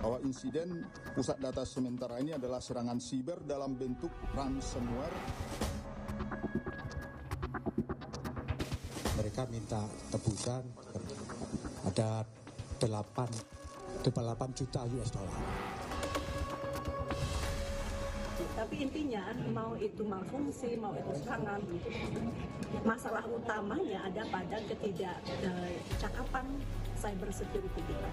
bahwa insiden pusat data sementara ini adalah serangan siber dalam bentuk ransomware. Mereka minta tebusan ada 8 8 juta US dollar. Tapi intinya mau itu malfungsi, mau itu serangan, masalah utamanya ada pada ketidakcakapan eh, cyber security kita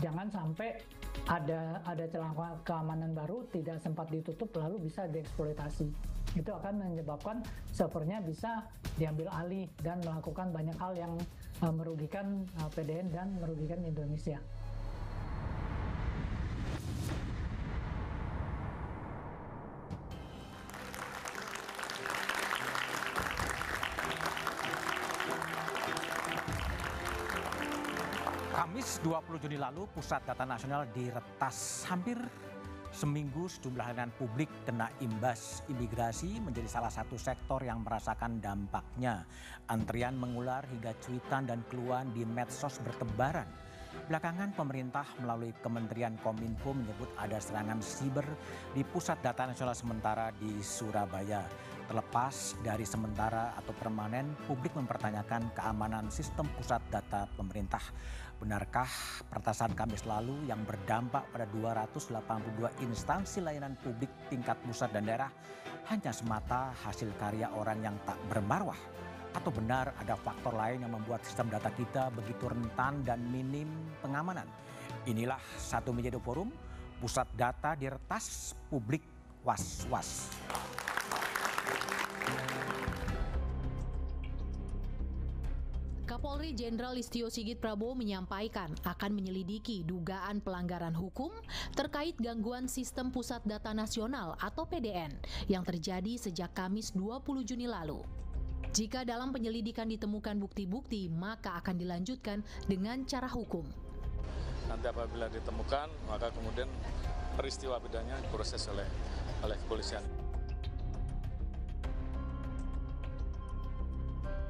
jangan sampai ada ada celah keamanan baru tidak sempat ditutup lalu bisa dieksploitasi itu akan menyebabkan servernya bisa diambil alih dan melakukan banyak hal yang eh, merugikan uh, PDN dan merugikan Indonesia. Juni lalu, Pusat Data Nasional diretas hampir seminggu sejumlah layanan publik kena imbas imigrasi menjadi salah satu sektor yang merasakan dampaknya. Antrian mengular hingga cuitan dan keluhan di medsos bertebaran. Belakangan pemerintah melalui Kementerian Kominfo menyebut ada serangan siber di Pusat Data Nasional Sementara di Surabaya. Terlepas dari sementara atau permanen, publik mempertanyakan keamanan sistem pusat data pemerintah. Benarkah pertasan Kamis lalu yang berdampak pada 282 instansi layanan publik tingkat pusat dan daerah hanya semata hasil karya orang yang tak bermarwah? Atau benar ada faktor lain yang membuat sistem data kita begitu rentan dan minim pengamanan? Inilah satu menjadi forum pusat data di retas publik was-was. Kapolri Jenderal Listio Sigit Prabowo menyampaikan akan menyelidiki dugaan pelanggaran hukum terkait gangguan sistem pusat data nasional atau PDN yang terjadi sejak Kamis 20 Juni lalu. Jika dalam penyelidikan ditemukan bukti-bukti, maka akan dilanjutkan dengan cara hukum. Nanti apabila ditemukan, maka kemudian peristiwa bedanya diproses oleh oleh kepolisian.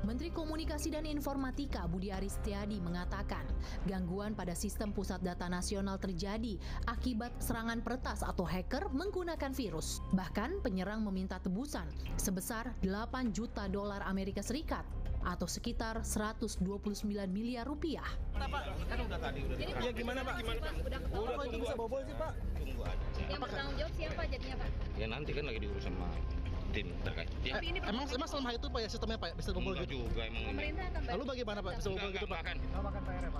Menteri Komunikasi dan Informatika Budi Aristiadi mengatakan, gangguan pada sistem pusat data nasional terjadi akibat serangan peretas atau hacker menggunakan virus. Bahkan penyerang meminta tebusan sebesar 8 juta dolar Amerika Serikat atau sekitar 129 miliar rupiah. Pak, kan udah tadi udah. Jadi, ya gimana Pak? Gimana Udah ketahuan. bisa bobol sih Pak. Tunggu aja. Yang bertanggung jawab siapa jadinya Pak? Ya nanti kan lagi diurus sama tim terkait. Ya. Eh, emang emang selama itu pak ya sistemnya pak ya? bisa kumpul gitu? juga emang. ini. Lalu bagaimana pak bisa kumpul gitu pak? Akan.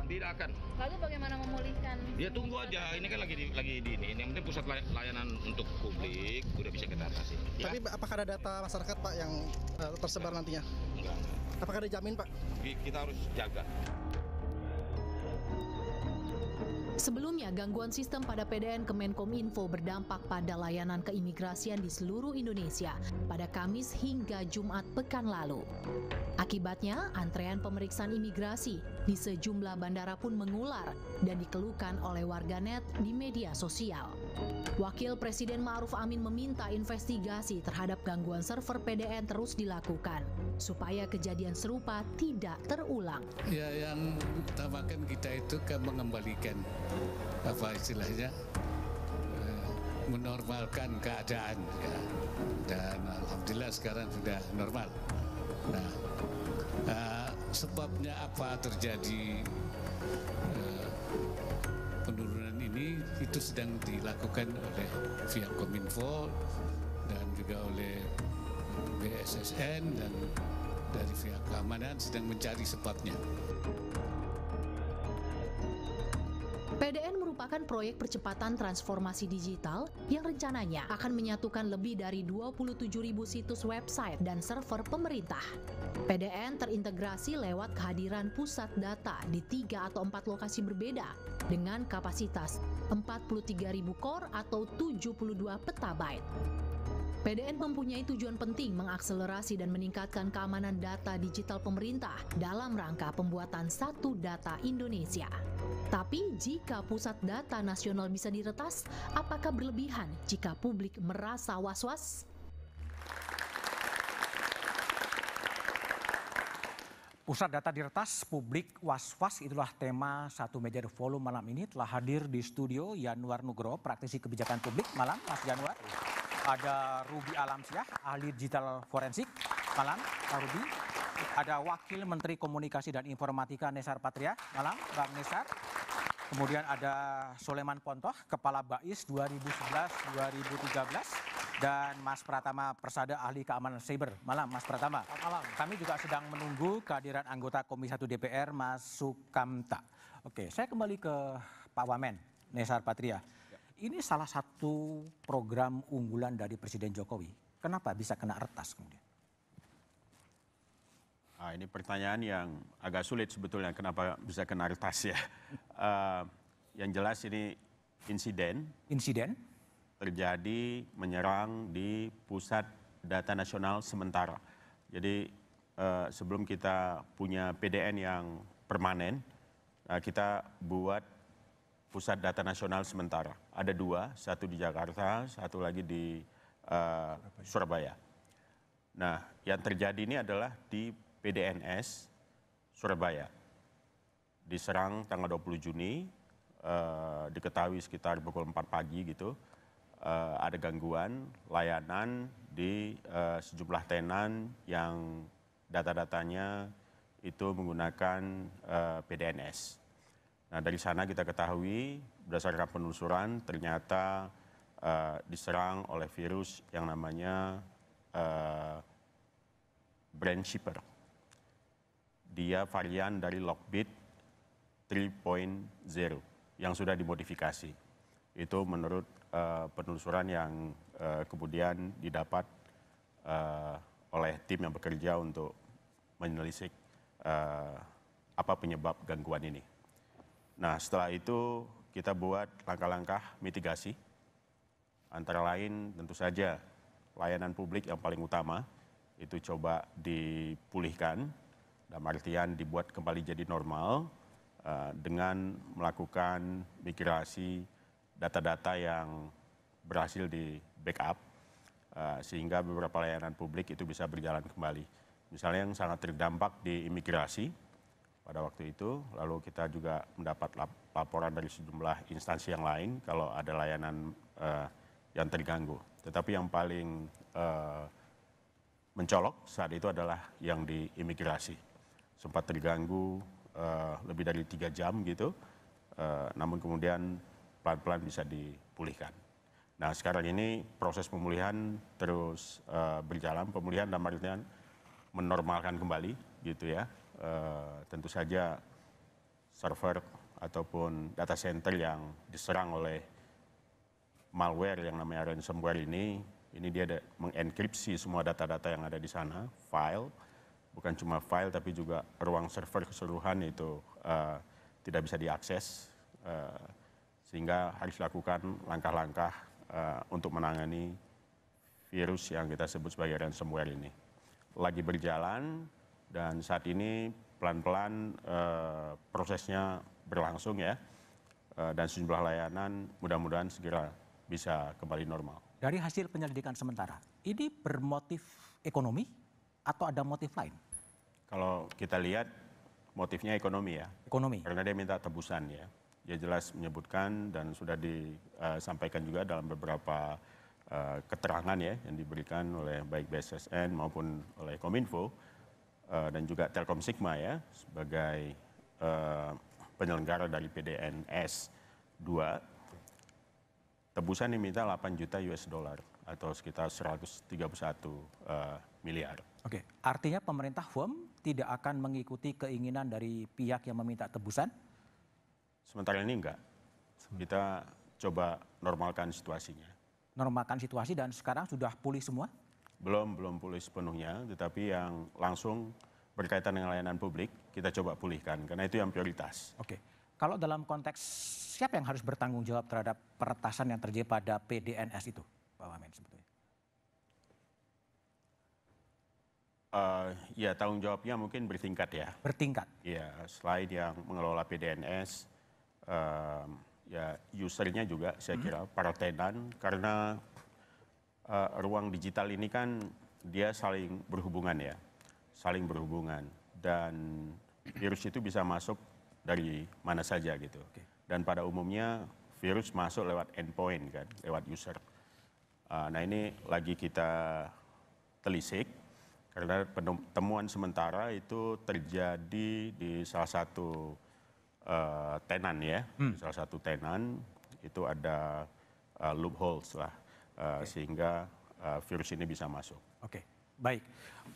Tidak akan. Lalu bagaimana memulihkan? Ya tunggu aja. Ini kan lagi di, lagi di ini. Yang penting pusat layanan untuk publik sudah bisa kita atasi. Ya? Tapi apakah ada data masyarakat pak yang uh, tersebar nantinya? Enggak. Apakah ada jamin pak? Kita harus jaga. Sebelumnya, gangguan sistem pada PDN Kemenkominfo berdampak pada layanan keimigrasian di seluruh Indonesia pada Kamis hingga Jumat pekan lalu. Akibatnya, antrean pemeriksaan imigrasi di sejumlah bandara pun mengular dan dikeluhkan oleh warganet di media sosial. Wakil Presiden Ma'ruf Amin meminta investigasi terhadap gangguan server PDN terus dilakukan supaya kejadian serupa tidak terulang. Ya yang utamakan kita itu kan mengembalikan apa istilahnya eh, menormalkan keadaan ya. dan alhamdulillah sekarang sudah normal. Nah uh, sebabnya apa terjadi uh, penurunan ini itu sedang dilakukan oleh pihak Kominfo dan juga oleh BSSN dan dari pihak keamanan sedang mencari sebabnya. PDN merupakan proyek percepatan transformasi digital yang rencananya akan menyatukan lebih dari 27.000 situs website dan server pemerintah. PDN terintegrasi lewat kehadiran pusat data di tiga atau empat lokasi berbeda dengan kapasitas ribu core atau 72 petabyte. PDN mempunyai tujuan penting mengakselerasi dan meningkatkan keamanan data digital pemerintah dalam rangka pembuatan satu data Indonesia. Tapi jika pusat data data nasional bisa diretas? Apakah berlebihan jika publik merasa was-was? Pusat data diretas, publik was-was itulah tema satu meja The Volume malam ini telah hadir di studio Yanuar Nugroho, praktisi kebijakan publik. Malam, Mas Yanuar. Ada Ruby Alamsyah, ahli digital forensik. Malam, Pak Ruby. Ada Wakil Menteri Komunikasi dan Informatika Nesar Patria. Malam, Bang Nesar. Kemudian ada Soleman Pontoh, Kepala BAIS 2011-2013 dan Mas Pratama Persada ahli keamanan cyber. Malam Mas Pratama. Malam. Kami juga sedang menunggu kehadiran anggota Komisi 1 DPR Mas Sukamta. Oke, saya kembali ke Pak Wamen, Nesar Patria. Ya. Ini salah satu program unggulan dari Presiden Jokowi. Kenapa bisa kena retas kemudian? Ah, ini pertanyaan yang agak sulit sebetulnya kenapa bisa kena retas ya. Uh, yang jelas ini insiden. Insiden? Terjadi menyerang di pusat data nasional sementara. Jadi uh, sebelum kita punya PDN yang permanen, uh, kita buat pusat data nasional sementara. Ada dua, satu di Jakarta, satu lagi di uh, Surabaya. Nah, yang terjadi ini adalah di PDNS Surabaya. Diserang tanggal 20 Juni, uh, diketahui sekitar pukul 4 pagi gitu, uh, ada gangguan layanan di uh, sejumlah tenan yang data-datanya itu menggunakan uh, PDNS. Nah dari sana kita ketahui berdasarkan penelusuran ternyata uh, diserang oleh virus yang namanya uh, brand shipper dia varian dari Lockbit 3.0 yang sudah dimodifikasi. Itu menurut uh, penelusuran yang uh, kemudian didapat uh, oleh tim yang bekerja untuk menelisik uh, apa penyebab gangguan ini. Nah, setelah itu kita buat langkah-langkah mitigasi. Antara lain tentu saja layanan publik yang paling utama itu coba dipulihkan dalam artian dibuat kembali jadi normal uh, dengan melakukan migrasi data-data yang berhasil di backup uh, sehingga beberapa layanan publik itu bisa berjalan kembali. Misalnya yang sangat terdampak di imigrasi pada waktu itu, lalu kita juga mendapat laporan dari sejumlah instansi yang lain kalau ada layanan uh, yang terganggu. Tetapi yang paling uh, mencolok saat itu adalah yang di imigrasi sempat terganggu uh, lebih dari tiga jam gitu, uh, namun kemudian pelan-pelan bisa dipulihkan. Nah sekarang ini proses pemulihan terus uh, berjalan, pemulihan dan artian menormalkan kembali gitu ya. Uh, tentu saja server ataupun data center yang diserang oleh malware yang namanya ransomware ini, ini dia mengenkripsi semua data-data yang ada di sana, file, bukan cuma file tapi juga ruang server keseluruhan itu uh, tidak bisa diakses uh, sehingga harus dilakukan langkah-langkah uh, untuk menangani virus yang kita sebut sebagai ransomware ini. Lagi berjalan dan saat ini pelan-pelan uh, prosesnya berlangsung ya uh, dan sejumlah layanan mudah-mudahan segera bisa kembali normal. Dari hasil penyelidikan sementara, ini bermotif ekonomi atau ada motif lain? Kalau kita lihat motifnya ekonomi ya. Ekonomi. Karena dia minta tebusan ya. Dia jelas menyebutkan dan sudah disampaikan eh, juga dalam beberapa eh, keterangan ya yang diberikan oleh baik BSSN maupun oleh Kominfo eh, dan juga Telkom Sigma ya sebagai penyelenggara dari PDNS 2 tebusan diminta 8 juta US dollar atau sekitar 131 miliar. Oke, artinya pemerintah firm tidak akan mengikuti keinginan dari pihak yang meminta tebusan? Sementara ini enggak. Kita coba normalkan situasinya. Normalkan situasi dan sekarang sudah pulih semua? Belum, belum pulih sepenuhnya, tetapi yang langsung berkaitan dengan layanan publik kita coba pulihkan karena itu yang prioritas. Oke. Kalau dalam konteks siapa yang harus bertanggung jawab terhadap peretasan yang terjadi pada PDNS itu, Pak Wamen sebetulnya? Uh, ya tanggung jawabnya mungkin bertingkat ya. Bertingkat. Ya selain yang mengelola PDNS, uh, ya usernya juga saya hmm. kira para tenan karena uh, ruang digital ini kan dia saling berhubungan ya, saling berhubungan dan virus itu bisa masuk dari mana saja gitu. Okay. Dan pada umumnya virus masuk lewat endpoint kan, lewat user. Uh, nah ini lagi kita telisik karena penemuan sementara itu terjadi di salah satu uh, tenan ya, hmm. salah satu tenan itu ada uh, loopholes lah, uh, eh, okay. sehingga uh, virus ini bisa masuk. Oke, okay. baik,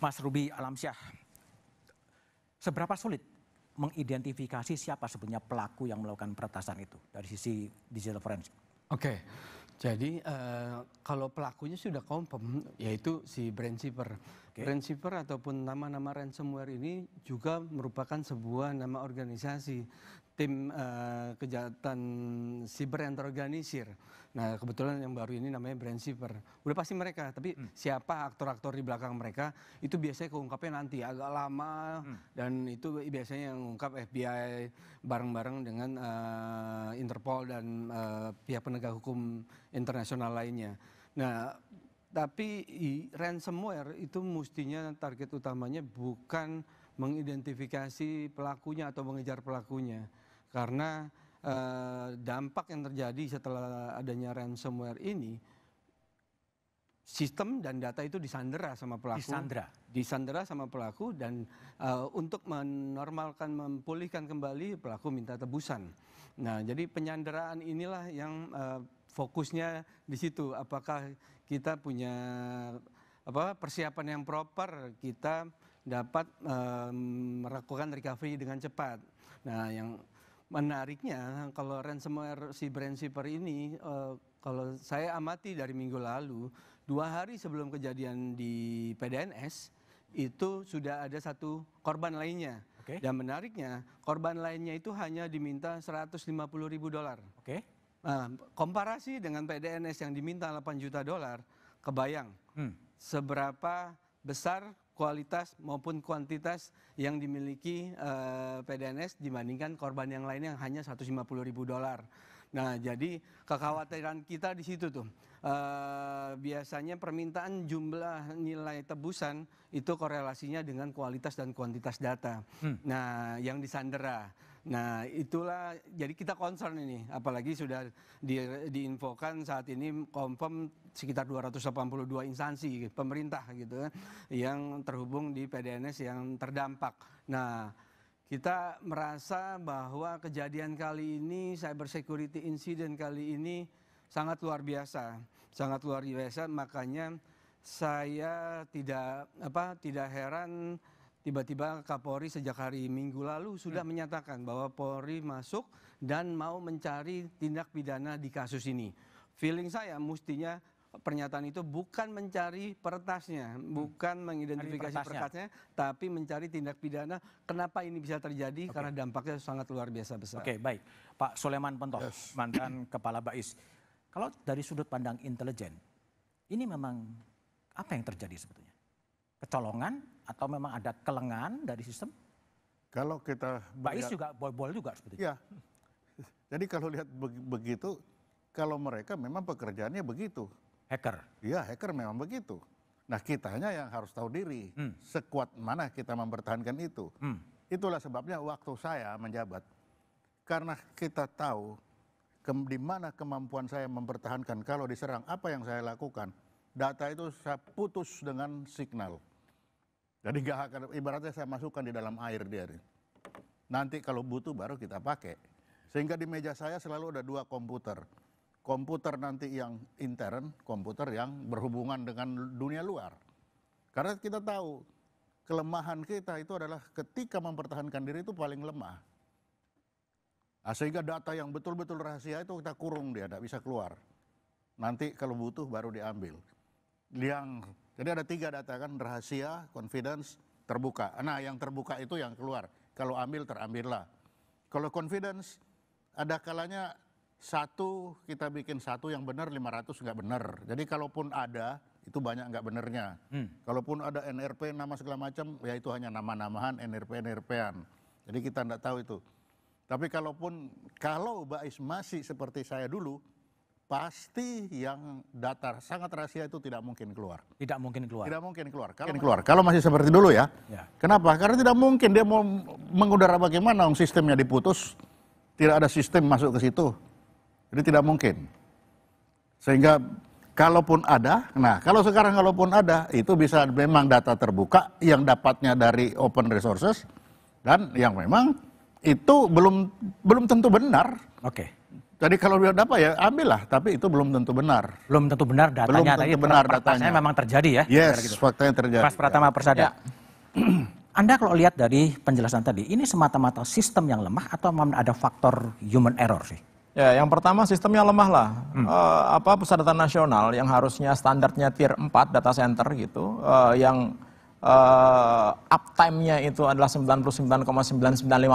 Mas Ruby Alamsyah, seberapa sulit mengidentifikasi siapa sebenarnya pelaku yang melakukan peretasan itu dari sisi digital forensik? Oke, okay. Jadi uh, kalau pelakunya sudah confirm yaitu si Brandsiper. Okay. ataupun nama-nama ransomware ini juga merupakan sebuah nama organisasi tim uh, kejahatan siber yang terorganisir. Nah, kebetulan yang baru ini namanya brand siber. Udah pasti mereka, tapi hmm. siapa aktor-aktor di belakang mereka itu biasanya keungkapnya nanti agak lama hmm. dan itu biasanya yang ungkap FBI bareng-bareng dengan uh, Interpol dan uh, pihak penegak hukum internasional lainnya. Nah, tapi ransomware itu mestinya target utamanya bukan mengidentifikasi pelakunya atau mengejar pelakunya karena eh, dampak yang terjadi setelah adanya ransomware ini sistem dan data itu disandera sama pelaku. Disandera. Disandera sama pelaku dan uh, untuk menormalkan memulihkan kembali pelaku minta tebusan. Nah, jadi penyanderaan inilah yang uh, fokusnya di situ apakah kita punya apa persiapan yang proper kita dapat um, melakukan recovery dengan cepat. Nah, yang Menariknya kalau ransomware si Brainsweeper ini uh, kalau saya amati dari minggu lalu dua hari sebelum kejadian di PDNS itu sudah ada satu korban lainnya. Okay. Dan menariknya korban lainnya itu hanya diminta 150 ribu dolar. Okay. Uh, komparasi dengan PDNS yang diminta 8 juta dolar, kebayang hmm. seberapa besar kualitas maupun kuantitas yang dimiliki eh, PDNS dibandingkan korban yang lain yang hanya 150 ribu dolar. Nah, jadi kekhawatiran kita di situ tuh. Uh, biasanya permintaan jumlah nilai tebusan itu korelasinya dengan kualitas dan kuantitas data. Hmm. Nah, yang disandera. Nah, itulah jadi kita concern ini, apalagi sudah di, diinfokan saat ini confirm sekitar 282 instansi pemerintah gitu kan, yang terhubung di PDNS yang terdampak. Nah, kita merasa bahwa kejadian kali ini cyber security incident kali ini sangat luar biasa, sangat luar biasa makanya saya tidak apa tidak heran tiba-tiba Kapolri sejak hari Minggu lalu sudah hmm. menyatakan bahwa Polri masuk dan mau mencari tindak pidana di kasus ini. Feeling saya mestinya pernyataan itu bukan mencari peretasnya, hmm. bukan mengidentifikasi peretasnya. peretasnya, tapi mencari tindak pidana. Kenapa ini bisa terjadi? Okay. Karena dampaknya sangat luar biasa besar. Oke, okay, baik. Pak Soleman Pentoh, yes. mantan Kepala Bais. Kalau dari sudut pandang intelijen, ini memang apa yang terjadi sebetulnya? kecolongan atau memang ada kelengahan dari sistem? Kalau kita Bais juga bol-bol juga seperti ya. itu. Iya. Jadi kalau lihat begitu, kalau mereka memang pekerjaannya begitu. Hacker. Iya, hacker memang begitu. Nah, kitanya yang harus tahu diri hmm. sekuat mana kita mempertahankan itu. Hmm. Itulah sebabnya waktu saya menjabat karena kita tahu ke, di mana kemampuan saya mempertahankan kalau diserang apa yang saya lakukan data itu saya putus dengan signal. Jadi nggak akan ibaratnya saya masukkan di dalam air dia nih. Nanti kalau butuh baru kita pakai. Sehingga di meja saya selalu ada dua komputer. Komputer nanti yang intern, komputer yang berhubungan dengan dunia luar. Karena kita tahu kelemahan kita itu adalah ketika mempertahankan diri itu paling lemah. Nah, sehingga data yang betul-betul rahasia itu kita kurung dia, tidak bisa keluar. Nanti kalau butuh baru diambil yang jadi ada tiga data kan rahasia, confidence, terbuka. Nah yang terbuka itu yang keluar. Kalau ambil terambillah. Kalau confidence ada kalanya satu kita bikin satu yang benar 500 nggak benar. Jadi kalaupun ada itu banyak nggak benernya. Hmm. Kalaupun ada NRP nama segala macam ya itu hanya nama-namahan NRP nrp Jadi kita nggak tahu itu. Tapi kalaupun kalau Baiz masih seperti saya dulu, pasti yang datar sangat rahasia itu tidak mungkin keluar. Tidak mungkin keluar. Tidak mungkin keluar. Kalau mungkin keluar. Kalau masih seperti dulu ya. ya. Kenapa? Karena tidak mungkin dia mau mengudara bagaimana sistemnya diputus. Tidak ada sistem masuk ke situ. Jadi tidak mungkin. Sehingga kalaupun ada, nah kalau sekarang kalaupun ada itu bisa memang data terbuka yang dapatnya dari open resources dan yang memang itu belum belum tentu benar. Oke. Okay. Jadi kalau lihat apa ya, ambillah, tapi itu belum tentu benar. Belum tentu benar datanya belum tentu tadi. benar datanya. memang terjadi ya. Yes, gitu. faktanya terjadi. Pas Pratama ya. Persada. Ya. Anda kalau lihat dari penjelasan tadi, ini semata-mata sistem yang lemah atau memang ada faktor human error sih? Ya, yang pertama sistem yang lemah lah. Hmm. E, apa pusat data nasional yang harusnya standarnya tier 4 data center gitu, e, yang uh, uptime-nya itu adalah 99,995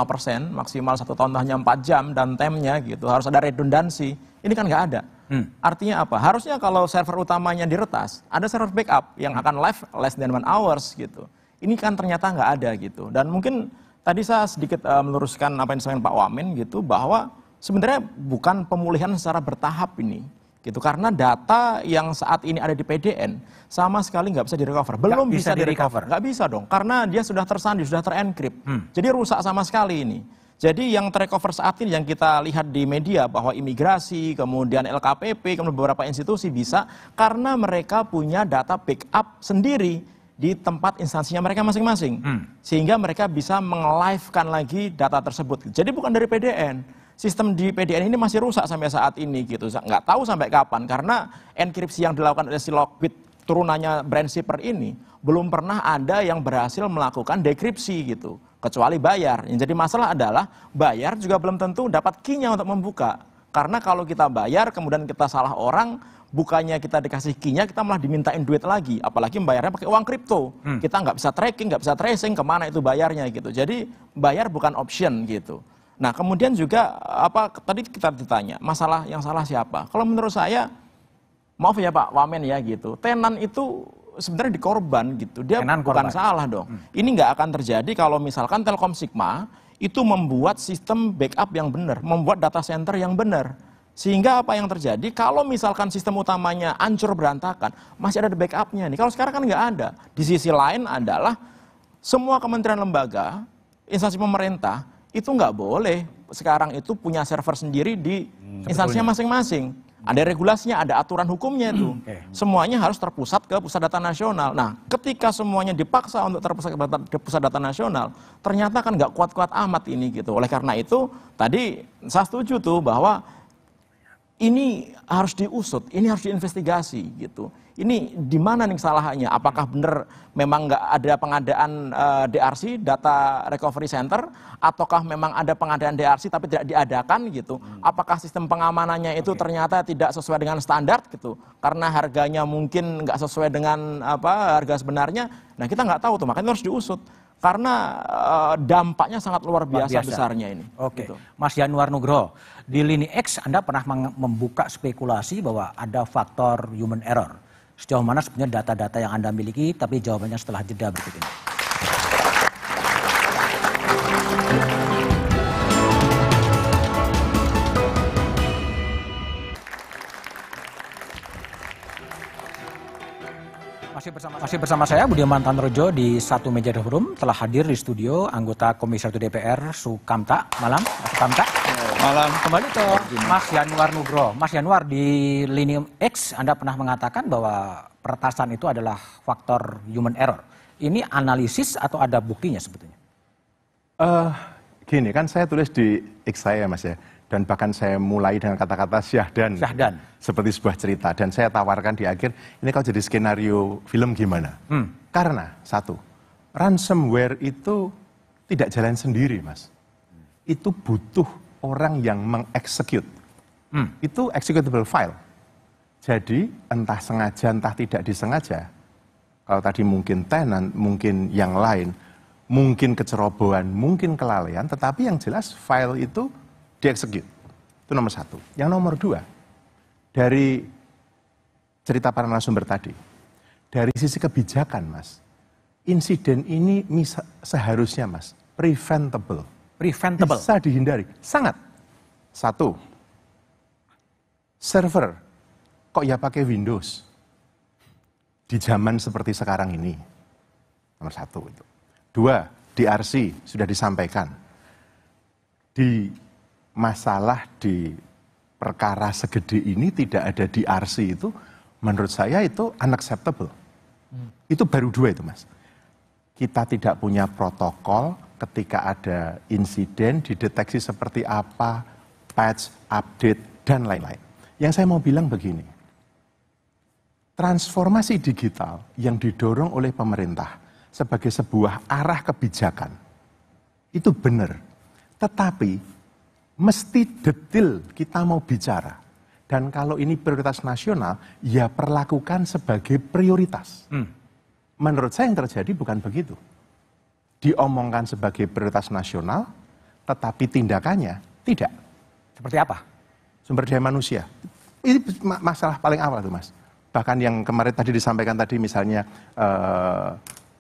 persen, maksimal satu tahun hanya 4 jam dan time-nya gitu harus ada redundansi. Ini kan nggak ada. Hmm. Artinya apa? Harusnya kalau server utamanya diretas, ada server backup yang akan live less than one hours gitu. Ini kan ternyata nggak ada gitu. Dan mungkin tadi saya sedikit uh, meluruskan apa yang disampaikan Pak Wamen gitu bahwa sebenarnya bukan pemulihan secara bertahap ini gitu karena data yang saat ini ada di PDN sama sekali nggak bisa direcover belum gak bisa, bisa direcover nggak bisa dong karena dia sudah tersandi sudah terenkrip hmm. jadi rusak sama sekali ini jadi yang terrecover saat ini yang kita lihat di media bahwa imigrasi, kemudian LKPP, kemudian beberapa institusi bisa karena mereka punya data backup sendiri di tempat instansinya mereka masing-masing. Hmm. Sehingga mereka bisa meng lagi data tersebut. Jadi bukan dari PDN sistem di PDN ini masih rusak sampai saat ini gitu. Nggak tahu sampai kapan karena enkripsi yang dilakukan oleh si Lockbit turunannya brand shipper ini belum pernah ada yang berhasil melakukan dekripsi gitu. Kecuali bayar. Yang jadi masalah adalah bayar juga belum tentu dapat key untuk membuka. Karena kalau kita bayar kemudian kita salah orang, bukannya kita dikasih kinya kita malah dimintain duit lagi apalagi bayarnya pakai uang kripto hmm. kita nggak bisa tracking nggak bisa tracing kemana itu bayarnya gitu jadi bayar bukan option gitu Nah, kemudian juga apa tadi kita ditanya, masalah yang salah siapa? Kalau menurut saya maaf ya Pak Wamen ya gitu. Tenan itu sebenarnya dikorban gitu. Dia Tenan bukan korban. salah dong. Hmm. Ini nggak akan terjadi kalau misalkan Telkom Sigma itu membuat sistem backup yang benar, membuat data center yang benar. Sehingga apa yang terjadi kalau misalkan sistem utamanya hancur berantakan, masih ada backupnya nih. Kalau sekarang kan nggak ada. Di sisi lain adalah semua kementerian lembaga, instansi pemerintah itu nggak boleh. Sekarang itu punya server sendiri di hmm, instansinya masing-masing. Ada regulasinya, ada aturan hukumnya itu. Hmm, semuanya harus terpusat ke pusat data nasional. Nah, ketika semuanya dipaksa untuk terpusat ke pusat data nasional, ternyata kan nggak kuat-kuat amat ini gitu. Oleh karena itu, tadi saya setuju tuh bahwa ini harus diusut, ini harus diinvestigasi gitu ini di mana nih salahnya? Apakah hmm. benar memang nggak ada pengadaan uh, eh, DRC, Data Recovery Center, ataukah memang ada pengadaan DRC tapi tidak diadakan gitu? Hmm. Apakah sistem pengamanannya itu okay. ternyata tidak sesuai dengan standar gitu? Karena harganya mungkin nggak sesuai dengan apa harga sebenarnya. Nah kita nggak tahu tuh, makanya harus diusut karena eh, dampaknya sangat luar biasa, luar biasa. besarnya ini. Oke, gitu. Mas Januar Nugroho, di lini X Anda pernah membuka spekulasi bahwa ada faktor human error sejauh mana sebenarnya data-data yang Anda miliki, tapi jawabannya setelah jeda berikut ini. masih bersama saya Budi Mantanrojo di Satu Meja The Forum telah hadir di studio anggota Komisi 1 DPR Sukamta. Malam, Mas Sukamta. Malam. Kembali ke Mas Yanuar Nugro. Mas Yanuar di lini X Anda pernah mengatakan bahwa peretasan itu adalah faktor human error. Ini analisis atau ada buktinya sebetulnya? Uh, gini kan saya tulis di X saya Mas ya dan bahkan saya mulai dengan kata-kata syahdan. Syahdan. Seperti sebuah cerita dan saya tawarkan di akhir, ini kalau jadi skenario film gimana? Hmm. Karena satu, ransomware itu tidak jalan sendiri, Mas. Itu butuh orang yang mengeksekut. Hmm. Itu executable file. Jadi entah sengaja entah tidak disengaja, kalau tadi mungkin tenant, mungkin yang lain, mungkin kecerobohan, mungkin kelalaian, tetapi yang jelas file itu dieksekut. Itu nomor satu. Yang nomor dua, dari cerita para narasumber tadi, dari sisi kebijakan mas, insiden ini seharusnya mas, preventable. Preventable. Bisa dihindari. Sangat. Satu, server kok ya pakai Windows di zaman seperti sekarang ini. Nomor satu itu. Dua, DRC sudah disampaikan. Di masalah di perkara segede ini tidak ada di RC itu menurut saya itu unacceptable. Hmm. Itu baru dua itu mas. Kita tidak punya protokol ketika ada insiden dideteksi seperti apa, patch, update, dan lain-lain. Yang saya mau bilang begini, transformasi digital yang didorong oleh pemerintah sebagai sebuah arah kebijakan, itu benar. Tetapi mesti detil kita mau bicara. Dan kalau ini prioritas nasional, ya perlakukan sebagai prioritas. Hmm. Menurut saya yang terjadi bukan begitu. Diomongkan sebagai prioritas nasional, tetapi tindakannya tidak. Seperti apa? Sumber daya manusia. Ini masalah paling awal tuh mas. Bahkan yang kemarin tadi disampaikan tadi misalnya eh,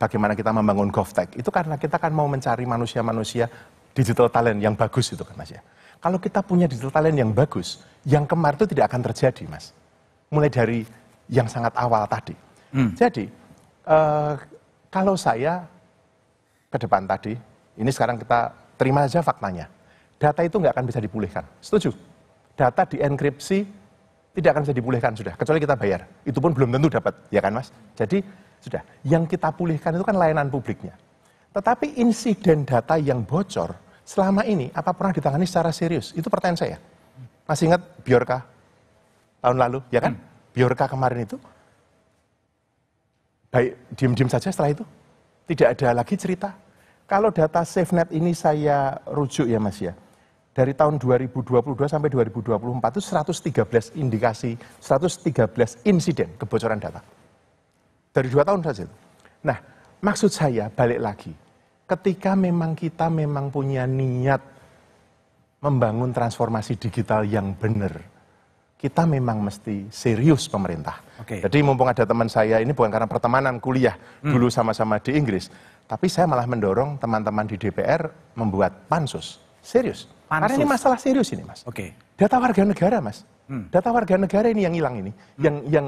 bagaimana kita membangun GovTech. Itu karena kita kan mau mencari manusia-manusia digital talent yang bagus itu kan mas ya. Kalau kita punya digital talent yang bagus, yang kemarin itu tidak akan terjadi, Mas. Mulai dari yang sangat awal tadi. Hmm. Jadi, uh, kalau saya ke depan tadi, ini sekarang kita terima saja faktanya. Data itu nggak akan bisa dipulihkan. Setuju? Data dienkripsi tidak akan bisa dipulihkan sudah, kecuali kita bayar. Itu pun belum tentu dapat, ya kan Mas? Jadi, sudah. Yang kita pulihkan itu kan layanan publiknya. Tetapi insiden data yang bocor selama ini apa pernah ditangani secara serius? Itu pertanyaan saya. Masih ingat Biorka tahun lalu, ya kan? Hmm. Biorka kemarin itu baik diem-diem saja setelah itu. Tidak ada lagi cerita. Kalau data SafeNet ini saya rujuk ya Mas ya. Dari tahun 2022 sampai 2024 itu 113 indikasi, 113 insiden kebocoran data. Dari dua tahun saja. Nah, maksud saya balik lagi ketika memang kita memang punya niat membangun transformasi digital yang benar, kita memang mesti serius pemerintah. Okay. Jadi mumpung ada teman saya ini bukan karena pertemanan kuliah hmm. dulu sama-sama di Inggris, tapi saya malah mendorong teman-teman di DPR membuat pansus serius. Pansus. Karena ini masalah serius ini mas. Oke. Okay. Data warga negara mas. Hmm. Data warga negara ini yang hilang ini, hmm. yang yang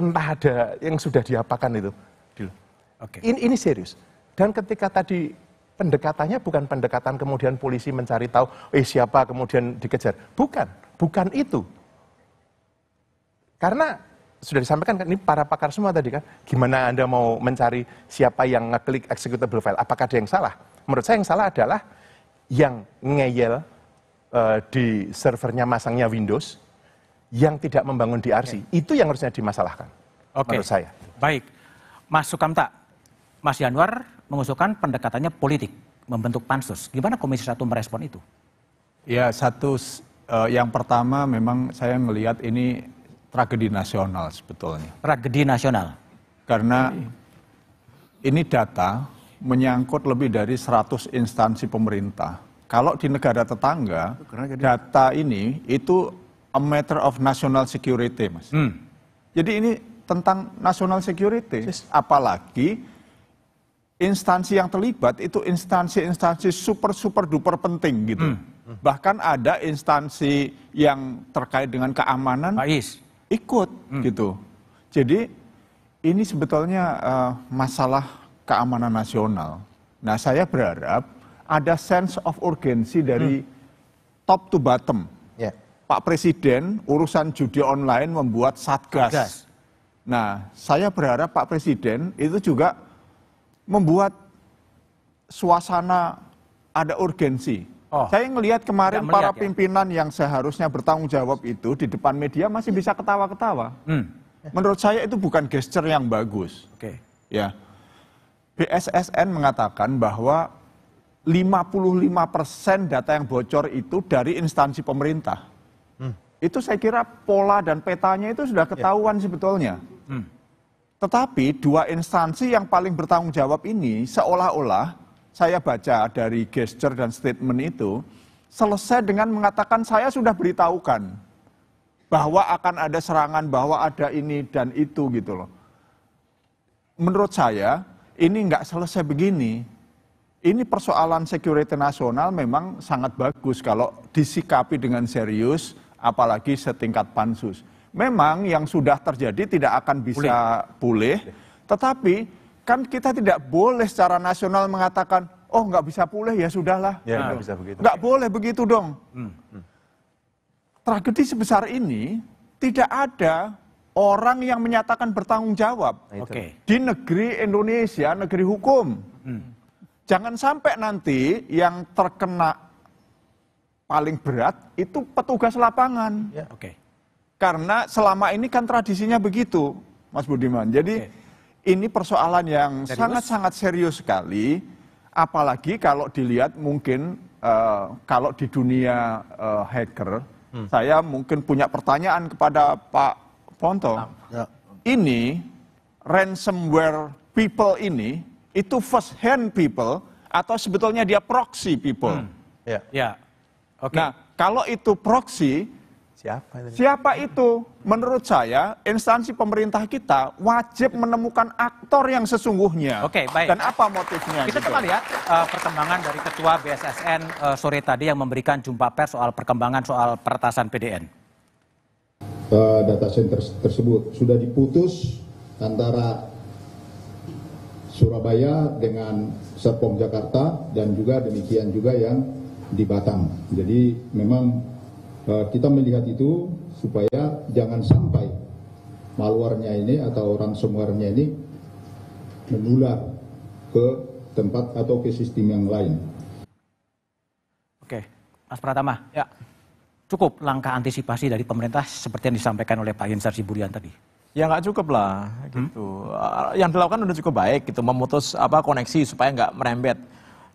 entah ada yang sudah diapakan itu. Oke. Okay. Ini, ini serius. Dan ketika tadi pendekatannya bukan pendekatan kemudian polisi mencari tahu eh siapa kemudian dikejar. Bukan, bukan itu. Karena sudah disampaikan kan ini para pakar semua tadi kan, gimana Anda mau mencari siapa yang ngeklik executable file? Apakah ada yang salah? Menurut saya yang salah adalah yang ngeyel uh, di servernya masangnya Windows yang tidak membangun DRC. Okay. Itu yang harusnya dimasalahkan. Okay. Menurut saya. Baik. Mas Sukamta, Mas Januar mengusulkan pendekatannya politik, membentuk pansus. Gimana Komisi Satu merespon itu? Ya, satu uh, yang pertama memang saya melihat ini tragedi nasional sebetulnya. Tragedi nasional. Karena ini data menyangkut lebih dari 100 instansi pemerintah. Kalau di negara tetangga, data ini itu a matter of national security, Mas. Hmm. Jadi ini tentang national security, apalagi instansi yang terlibat itu instansi-instansi super super duper penting gitu. Hmm. Bahkan ada instansi yang terkait dengan keamanan Pais. ikut hmm. gitu. Jadi ini sebetulnya uh, masalah keamanan nasional. Nah, saya berharap ada sense of urgency dari hmm. top to bottom. Yeah. Pak Presiden urusan judi online membuat satgas. Nah, saya berharap Pak Presiden itu juga membuat suasana ada urgensi. Oh, saya ngelihat kemarin melihat, para ya? pimpinan yang seharusnya bertanggung jawab itu di depan media masih bisa ketawa-ketawa. Hmm. Menurut saya itu bukan gesture yang bagus. Oke. Okay. Ya. BSSN mengatakan bahwa 55% data yang bocor itu dari instansi pemerintah. Hmm. Itu saya kira pola dan petanya itu sudah ya. ketahuan yeah. sebetulnya. Hmm. Tetapi dua instansi yang paling bertanggung jawab ini seolah-olah saya baca dari gesture dan statement itu selesai dengan mengatakan saya sudah beritahukan bahwa akan ada serangan, bahwa ada ini dan itu gitu loh. Menurut saya ini nggak selesai begini. Ini persoalan security nasional memang sangat bagus kalau disikapi dengan serius, apalagi setingkat pansus. Memang yang sudah terjadi tidak akan bisa pulih, pulih tetapi kan kita tidak boleh secara nasional mengatakan, oh nggak bisa pulih ya sudahlah. Ya, gitu. bisa begitu. Nggak boleh begitu dong. Hmm. Hmm. Tragedi sebesar ini tidak ada orang yang menyatakan bertanggung jawab nah, okay. di negeri Indonesia, negeri hukum. Hmm. Jangan sampai nanti yang terkena paling berat itu petugas lapangan. Ya, Okay. Karena selama ini kan tradisinya begitu, Mas Budiman. Jadi okay. ini persoalan yang sangat-sangat serius sekali. Apalagi kalau dilihat mungkin uh, kalau di dunia uh, hacker, hmm. saya mungkin punya pertanyaan kepada Pak Ponto. Ya. Ini ransomware people ini itu first hand people atau sebetulnya dia proxy people. Hmm. Ya. Yeah. Okay. Nah, kalau itu proxy, Siapa itu? Siapa itu? Menurut saya, instansi pemerintah kita wajib menemukan aktor yang sesungguhnya. Oke, okay, baik. Dan apa motifnya? Kita gitu. coba lihat uh, perkembangan dari Ketua BSSN uh, eh, sore tadi yang memberikan jumpa pers soal perkembangan soal peretasan PDN. Uh, eh, data center tersebut sudah diputus antara Surabaya dengan Serpong Jakarta dan juga demikian juga yang di Batam. Jadi memang Eh, kita melihat itu supaya jangan sampai malwarnya ini atau ransomwarenya ini menular ke tempat atau ke sistem yang lain. Oke, Mas Pratama. Ya. Cukup langkah antisipasi dari pemerintah seperti yang disampaikan oleh Pak Yensar Siburian tadi. Ya nggak cukup lah, hmm? gitu. Hmm? Yang dilakukan udah cukup baik, gitu. Memutus apa koneksi supaya nggak merembet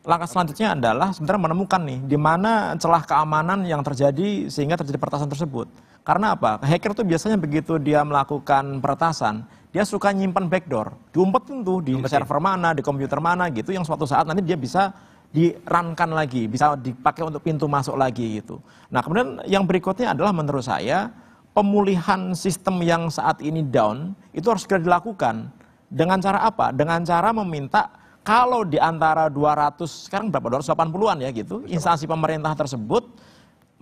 langkah selanjutnya adalah sebenarnya menemukan nih di mana celah keamanan yang terjadi sehingga terjadi peretasan tersebut. Karena apa? Hacker tuh biasanya begitu dia melakukan peretasan, dia suka nyimpan backdoor. Diumpetin tentu di Umpetin. server mana, di komputer mana gitu yang suatu saat nanti dia bisa dirankan lagi, bisa dipakai untuk pintu masuk lagi gitu. Nah, kemudian yang berikutnya adalah menurut saya pemulihan sistem yang saat ini down itu harus segera dilakukan. Dengan cara apa? Dengan cara meminta kalau di antara 200, sekarang berapa? 280-an ya gitu, instansi pemerintah tersebut,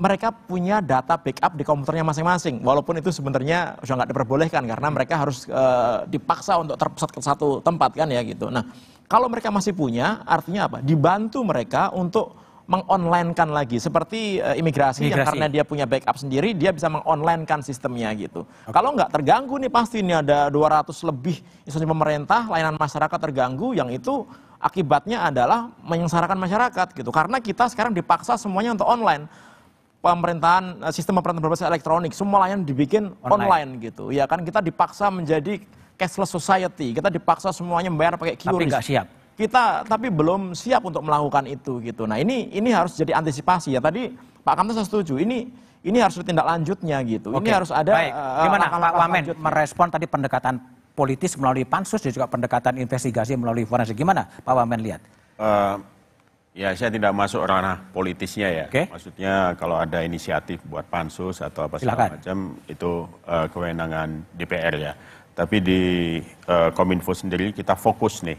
mereka punya data backup di komputernya masing-masing. Walaupun itu sebenarnya sudah nggak diperbolehkan karena mereka harus e, dipaksa untuk terpusat ke satu tempat kan ya gitu. Nah, kalau mereka masih punya, artinya apa? Dibantu mereka untuk mengonlinekan lagi seperti uh, imigrasi, imigrasi yang karena dia punya backup sendiri dia bisa mengonlinekan sistemnya gitu. Okay. Kalau nggak terganggu nih pasti ini ada 200 lebih instansi pemerintah layanan masyarakat terganggu yang itu akibatnya adalah menyengsarakan masyarakat gitu. Karena kita sekarang dipaksa semuanya untuk online pemerintahan eh, sistem pemerintahan berbasis elektronik semua layanan dibikin online. online gitu ya kan kita dipaksa menjadi cashless society kita dipaksa semuanya membayar pakai QR. tapi nggak siap kita tapi belum siap untuk melakukan itu gitu. Nah ini ini harus jadi antisipasi ya. Tadi Pak Kamto saya setuju. Ini ini harus tindak lanjutnya gitu. Oke. Ini harus ada. Baik. Eh, Gimana uh, Pak Wamen lanjutnya. merespon tadi pendekatan politis melalui pansus dan juga pendekatan investigasi melalui forensik. Gimana Pak Wamen lihat? Uh, ya saya tidak masuk ranah politisnya ya. Okay. Maksudnya kalau ada inisiatif buat pansus atau apa segala macam itu uh, kewenangan DPR ya. Tapi di uh, Kominfo sendiri kita fokus nih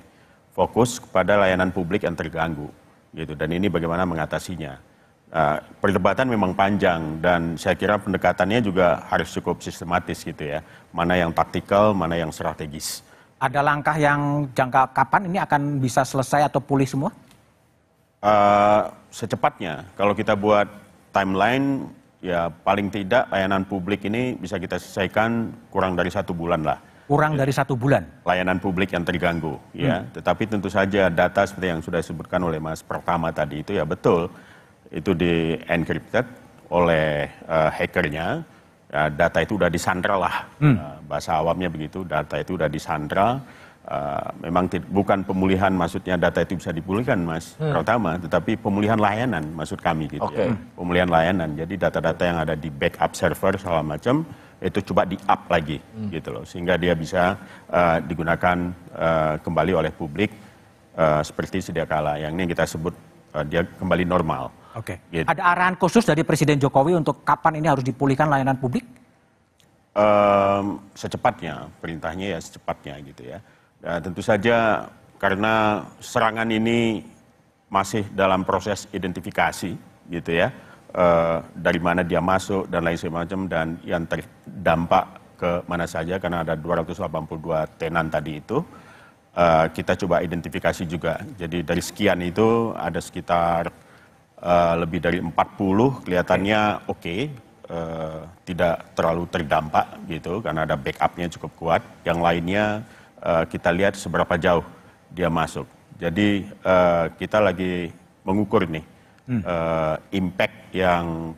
fokus kepada layanan publik yang terganggu gitu dan ini bagaimana mengatasinya uh, perdebatan memang panjang dan saya kira pendekatannya juga harus cukup sistematis gitu ya mana yang taktikal mana yang strategis ada langkah yang jangka kapan ini akan bisa selesai atau pulih semua uh, secepatnya kalau kita buat timeline ya paling tidak layanan publik ini bisa kita selesaikan kurang dari satu bulan lah kurang dari satu bulan. Layanan publik yang terganggu, ya. Hmm. Tetapi tentu saja data seperti yang sudah disebutkan oleh Mas Pertama tadi itu ya betul itu di encrypted oleh uh, hackernya. Ya, data itu sudah disandra lah, hmm. uh, bahasa awamnya begitu. Data itu sudah disandra. Uh, memang bukan pemulihan maksudnya data itu bisa dipulihkan mas hmm. pertama tetapi pemulihan layanan maksud kami gitu okay. ya pemulihan layanan jadi data-data yang ada di backup server segala macam itu coba di up lagi hmm. gitu loh sehingga dia bisa uh, digunakan uh, kembali oleh publik uh, seperti sedia kala yang ini kita sebut uh, dia kembali normal. Oke. Okay. Gitu. Ada arahan khusus dari Presiden Jokowi untuk kapan ini harus dipulihkan layanan publik? Um, secepatnya perintahnya ya secepatnya gitu ya. Nah, tentu saja karena serangan ini masih dalam proses identifikasi gitu ya Eh, dari mana dia masuk dan lain sebagainya dan yang terdampak ke mana saja karena ada 282 tenan tadi itu uh, kita coba identifikasi juga. Jadi dari sekian itu ada sekitar uh, lebih dari 40 kelihatannya oke okay, uh, tidak terlalu terdampak gitu karena ada backupnya cukup kuat. Yang lainnya uh, kita lihat seberapa jauh dia masuk. Jadi uh, kita lagi mengukur nih uh, impact yang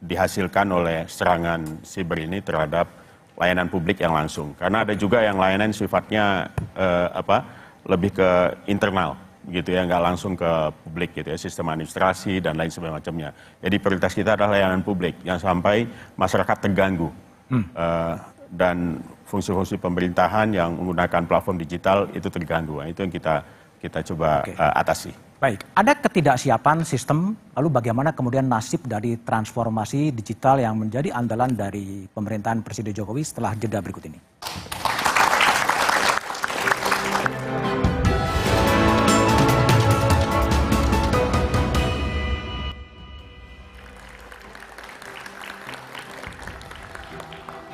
dihasilkan oleh serangan siber ini terhadap layanan publik yang langsung. Karena ada juga yang layanan sifatnya uh, apa lebih ke internal gitu ya, nggak langsung ke publik gitu ya, sistem administrasi dan lain sebagainya. Jadi prioritas kita adalah layanan publik yang sampai masyarakat terganggu. Hmm. Uh, dan fungsi-fungsi pemerintahan yang menggunakan platform digital itu terganggu. Nah, itu yang kita kita coba okay. uh, atasi. Baik, ada ketidaksiapan sistem, lalu bagaimana kemudian nasib dari transformasi digital yang menjadi andalan dari pemerintahan Presiden Jokowi setelah jeda berikut ini.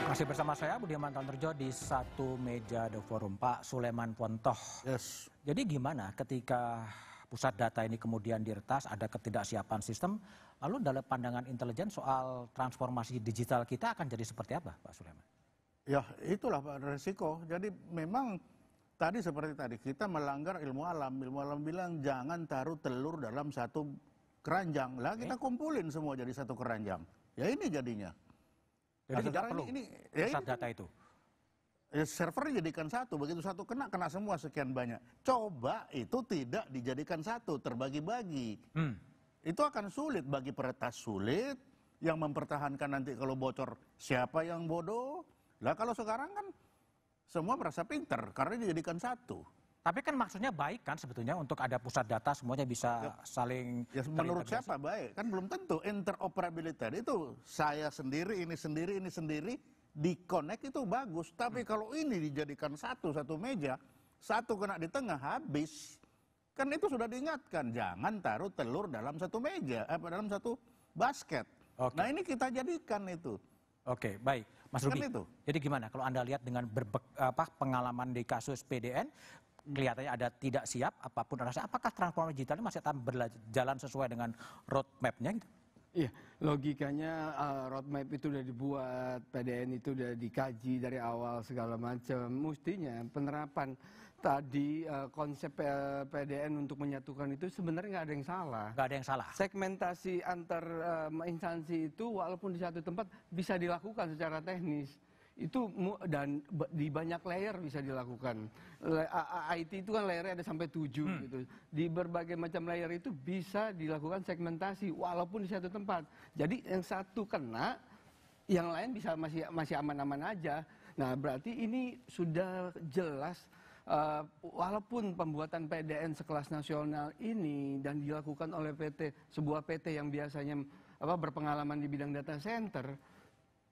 Masih bersama saya Budi Terjo di satu meja The Forum Pak Suleman Pontoh. Yes. Jadi gimana ketika pusat data ini kemudian diretas, ada ketidaksiapan sistem. Lalu dalam pandangan intelijen soal transformasi digital kita akan jadi seperti apa, Pak Sulaiman? Ya, itulah Pak resiko. Jadi memang tadi seperti tadi kita melanggar ilmu alam. Ilmu alam bilang jangan taruh telur dalam satu keranjang. Lah kita kumpulin semua jadi satu keranjang. Ya ini jadinya. Jadi nah, tidak perlu ini, ini, ya ini, data itu. Eh, server dijadikan satu begitu satu kena kena semua sekian banyak coba itu tidak dijadikan satu terbagi-bagi hmm. itu akan sulit bagi peretas sulit yang mempertahankan nanti kalau bocor siapa yang bodoh lah kalau sekarang kan semua merasa pinter karena dijadikan satu tapi kan maksudnya baik kan sebetulnya untuk ada pusat data semuanya bisa ya, saling ya, menurut siapa baik kan belum tentu interoperabilitas itu saya sendiri ini sendiri ini sendiri di connect itu bagus, tapi hmm. kalau ini dijadikan satu satu meja, satu kena di tengah habis. Kan itu sudah diingatkan, jangan taruh telur dalam satu meja, eh, dalam satu basket. Okay. Nah ini kita jadikan itu. Oke, okay, baik. Mas kan Rudi, itu. jadi gimana kalau Anda lihat dengan apa, pengalaman di kasus PDN, kelihatannya ada tidak siap apapun rasanya, apakah transformasi digital ini masih akan berjalan sesuai dengan roadmapnya gitu? Iya, logikanya uh, roadmap itu sudah dibuat, PDN itu sudah dikaji dari awal segala macam. Mestinya penerapan tadi uh, konsep uh, eh, PDN untuk menyatukan itu sebenarnya nggak ada yang salah. Nggak ada yang salah. Segmentasi antar uh, instansi itu walaupun di satu tempat bisa dilakukan secara teknis itu dan di banyak layer bisa dilakukan. IT itu kan layernya ada sampai tujuh hmm. gitu. Di berbagai macam layer itu bisa dilakukan segmentasi walaupun di satu tempat. Jadi yang satu kena, yang lain bisa masih masih aman-aman aja. Nah berarti ini sudah jelas uh, walaupun pembuatan PDN sekelas nasional ini dan dilakukan oleh PT sebuah PT yang biasanya apa berpengalaman di bidang data center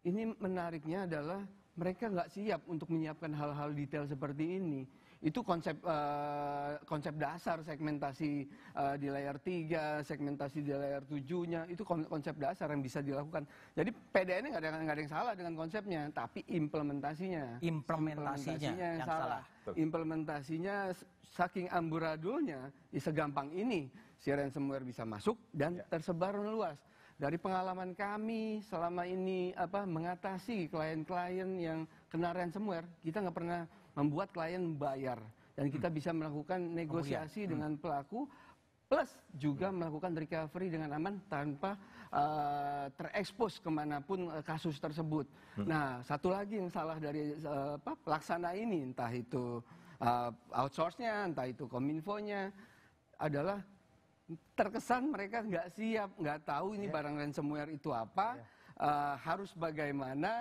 ini menariknya adalah mereka nggak siap untuk menyiapkan hal-hal detail seperti ini. Itu konsep uh, konsep dasar segmentasi uh, di layar 3, segmentasi di layar 7-nya, itu konsep dasar yang bisa dilakukan. Jadi PDN nggak ada, ada yang salah dengan konsepnya, tapi implementasinya. Implementasinya, implementasinya yang, yang salah. salah. Implementasinya saking amburadulnya, ya segampang ini si ransomware bisa masuk dan ya. tersebar luas dari pengalaman kami selama ini apa mengatasi klien-klien yang kena ransomware, kita nggak pernah membuat klien bayar dan kita hmm. bisa melakukan negosiasi oh, iya. hmm. dengan pelaku plus juga hmm. melakukan recovery dengan aman tanpa uh, terekspos kemanapun uh, kasus tersebut. Hmm. Nah, satu lagi yang salah dari uh, apa, pelaksana ini entah itu uh, outsource-nya, entah itu kominfo-nya adalah terkesan mereka nggak siap, nggak tahu ini yeah. barang ransomware itu apa, yeah. Iya. uh, harus bagaimana,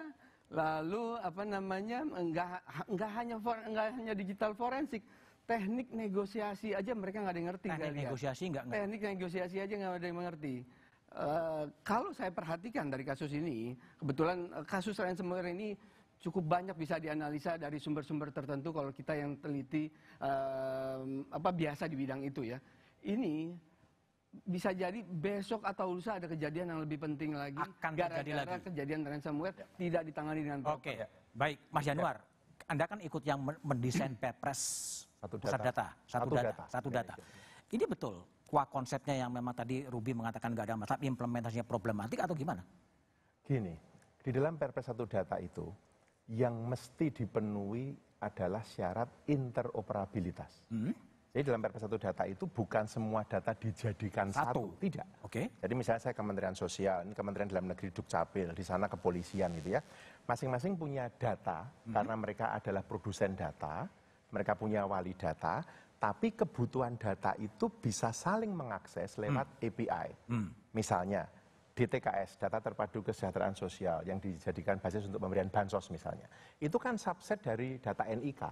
lalu apa namanya nggak nggak hanya for, nggak hanya digital forensik, teknik negosiasi aja mereka nggak ada yang ngerti. Teknik negosiasi nggak Teknik negosiasi aja nggak ada yang mengerti. Uh, kalau saya perhatikan dari kasus ini, kebetulan eh, kasus ransomware ini cukup banyak bisa dianalisa dari sumber-sumber tertentu kalau kita yang teliti uh, apa biasa di bidang itu ya. Ini bisa jadi besok atau lusa ada kejadian yang lebih penting lagi. Akan gara -gara terjadi lagi. kejadian ransomware ya. tidak ditangani dengan proper. Oke, ya. baik. Mas Januar, ya. Anda kan ikut yang mendesain Perpres satu data. data, satu, data, ya, satu data. Ya, Ini betul kuah konsepnya yang memang tadi Ruby mengatakan nggak ada masalah, implementasinya problematik atau gimana? Gini, di dalam Perpres satu data itu yang mesti dipenuhi adalah syarat interoperabilitas. Hmm? Jadi dalam Perpres satu data itu bukan semua data dijadikan satu, satu. tidak. Oke. Okay. Jadi misalnya saya Kementerian Sosial, ini Kementerian Dalam Negeri Dukcapil, di sana kepolisian gitu ya. Masing-masing punya data -hmm. karena mereka adalah produsen data, mereka punya wali data, tapi kebutuhan data itu bisa saling mengakses lewat hmm. API. Hmm. Misalnya Misalnya DTKS, data terpadu kesejahteraan sosial yang dijadikan basis untuk pemberian bansos misalnya. Itu kan subset dari data NIK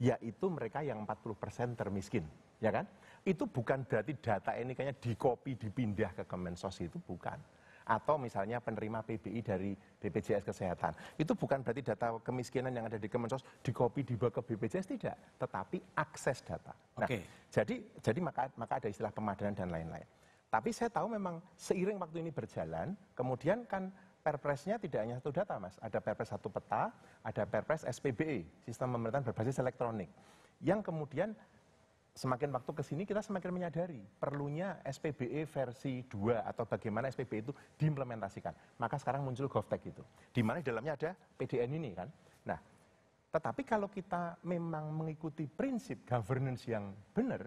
yaitu mereka yang 40% termiskin, ya kan? Itu bukan berarti data ini kayaknya dikopi dipindah ke Kemensos itu bukan. Atau misalnya penerima PBI dari BPJS Kesehatan. Itu bukan berarti data kemiskinan yang ada di Kemensos dikopi dibawa ke BPJS tidak, tetapi akses data. Nah, okay. jadi jadi maka maka ada istilah pemadanan dan lain-lain. Tapi saya tahu memang seiring waktu ini berjalan, kemudian kan perpresnya tidak hanya satu data mas, ada perpres satu peta, ada perpres SPBE, sistem pemerintahan berbasis elektronik, yang kemudian semakin waktu ke sini kita semakin menyadari perlunya SPBE versi 2 atau bagaimana SPBE itu diimplementasikan. Maka sekarang muncul GovTech itu. Di mana di dalamnya ada PDN ini kan. Nah, tetapi kalau kita memang mengikuti prinsip governance yang benar,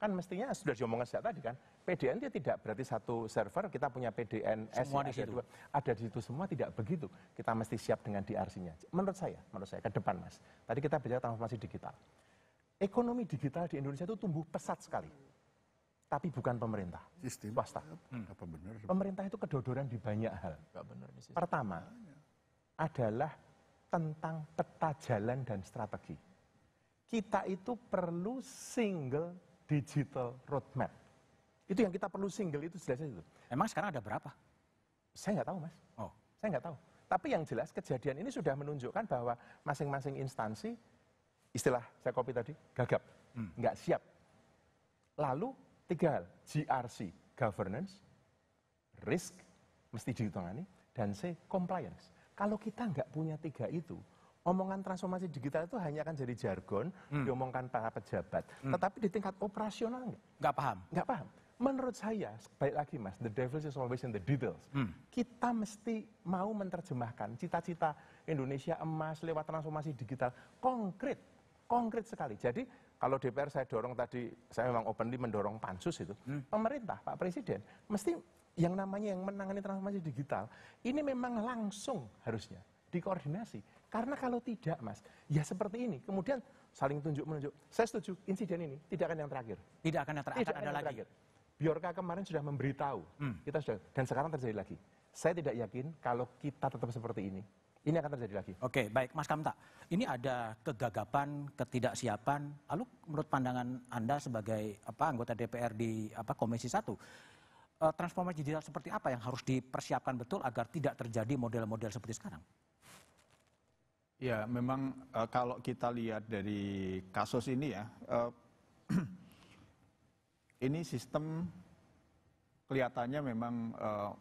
kan mestinya sudah diomongkan sejak tadi kan PDN dia tidak berarti satu server kita punya PDN semua di situ. Ada, di situ semua tidak begitu kita mesti siap dengan DRC-nya menurut saya menurut saya ke depan mas tadi kita bicara transformasi digital ekonomi digital di Indonesia itu tumbuh pesat sekali tapi bukan pemerintah sistem swasta hmm. pemerintah itu kedodoran di banyak hal pertama adalah tentang peta jalan dan strategi kita itu perlu single digital roadmap. Itu yang kita perlu single itu jelasnya itu. Emang sekarang ada berapa? Saya nggak tahu mas. Oh. Saya nggak tahu. Tapi yang jelas kejadian ini sudah menunjukkan bahwa masing-masing instansi istilah saya copy tadi gagap, hmm. nggak siap. Lalu tiga hal, GRC governance, risk mesti ditangani dan C compliance. Kalau kita nggak punya tiga itu, omongan transformasi digital itu hanya akan jadi jargon hmm. diomongkan para pejabat. Hmm. Tetapi di tingkat operasional nggak? Nggak paham. Nggak paham. Menurut saya, baik lagi mas, the devil is always in the details. Hmm. Kita mesti mau menerjemahkan cita-cita Indonesia emas lewat transformasi digital konkret, konkret sekali. Jadi kalau DPR saya dorong tadi, saya memang openly mendorong pansus itu. Hmm. Pemerintah, Pak Presiden, mesti yang namanya yang menangani transformasi digital, ini memang langsung harusnya dikoordinasi. Karena kalau tidak, Mas, ya seperti ini. Kemudian saling tunjuk menunjuk. Saya setuju insiden ini tidak akan yang terakhir. Tidak akan yang terakhir. Tidak akan ada yang lagi. Biorka kemarin sudah memberitahu, hmm. kita sudah dan sekarang terjadi lagi. Saya tidak yakin kalau kita tetap seperti ini, ini akan terjadi lagi. Oke, baik Mas Kamta. Ini ada kegagapan, ketidaksiapan. Lalu menurut pandangan Anda sebagai apa anggota DPR di apa Komisi 1, eh, transformasi digital seperti apa yang harus dipersiapkan betul agar tidak terjadi model-model seperti sekarang? ya memang eh, kalau kita lihat dari kasus ini ya eh, ini sistem kelihatannya memang eh,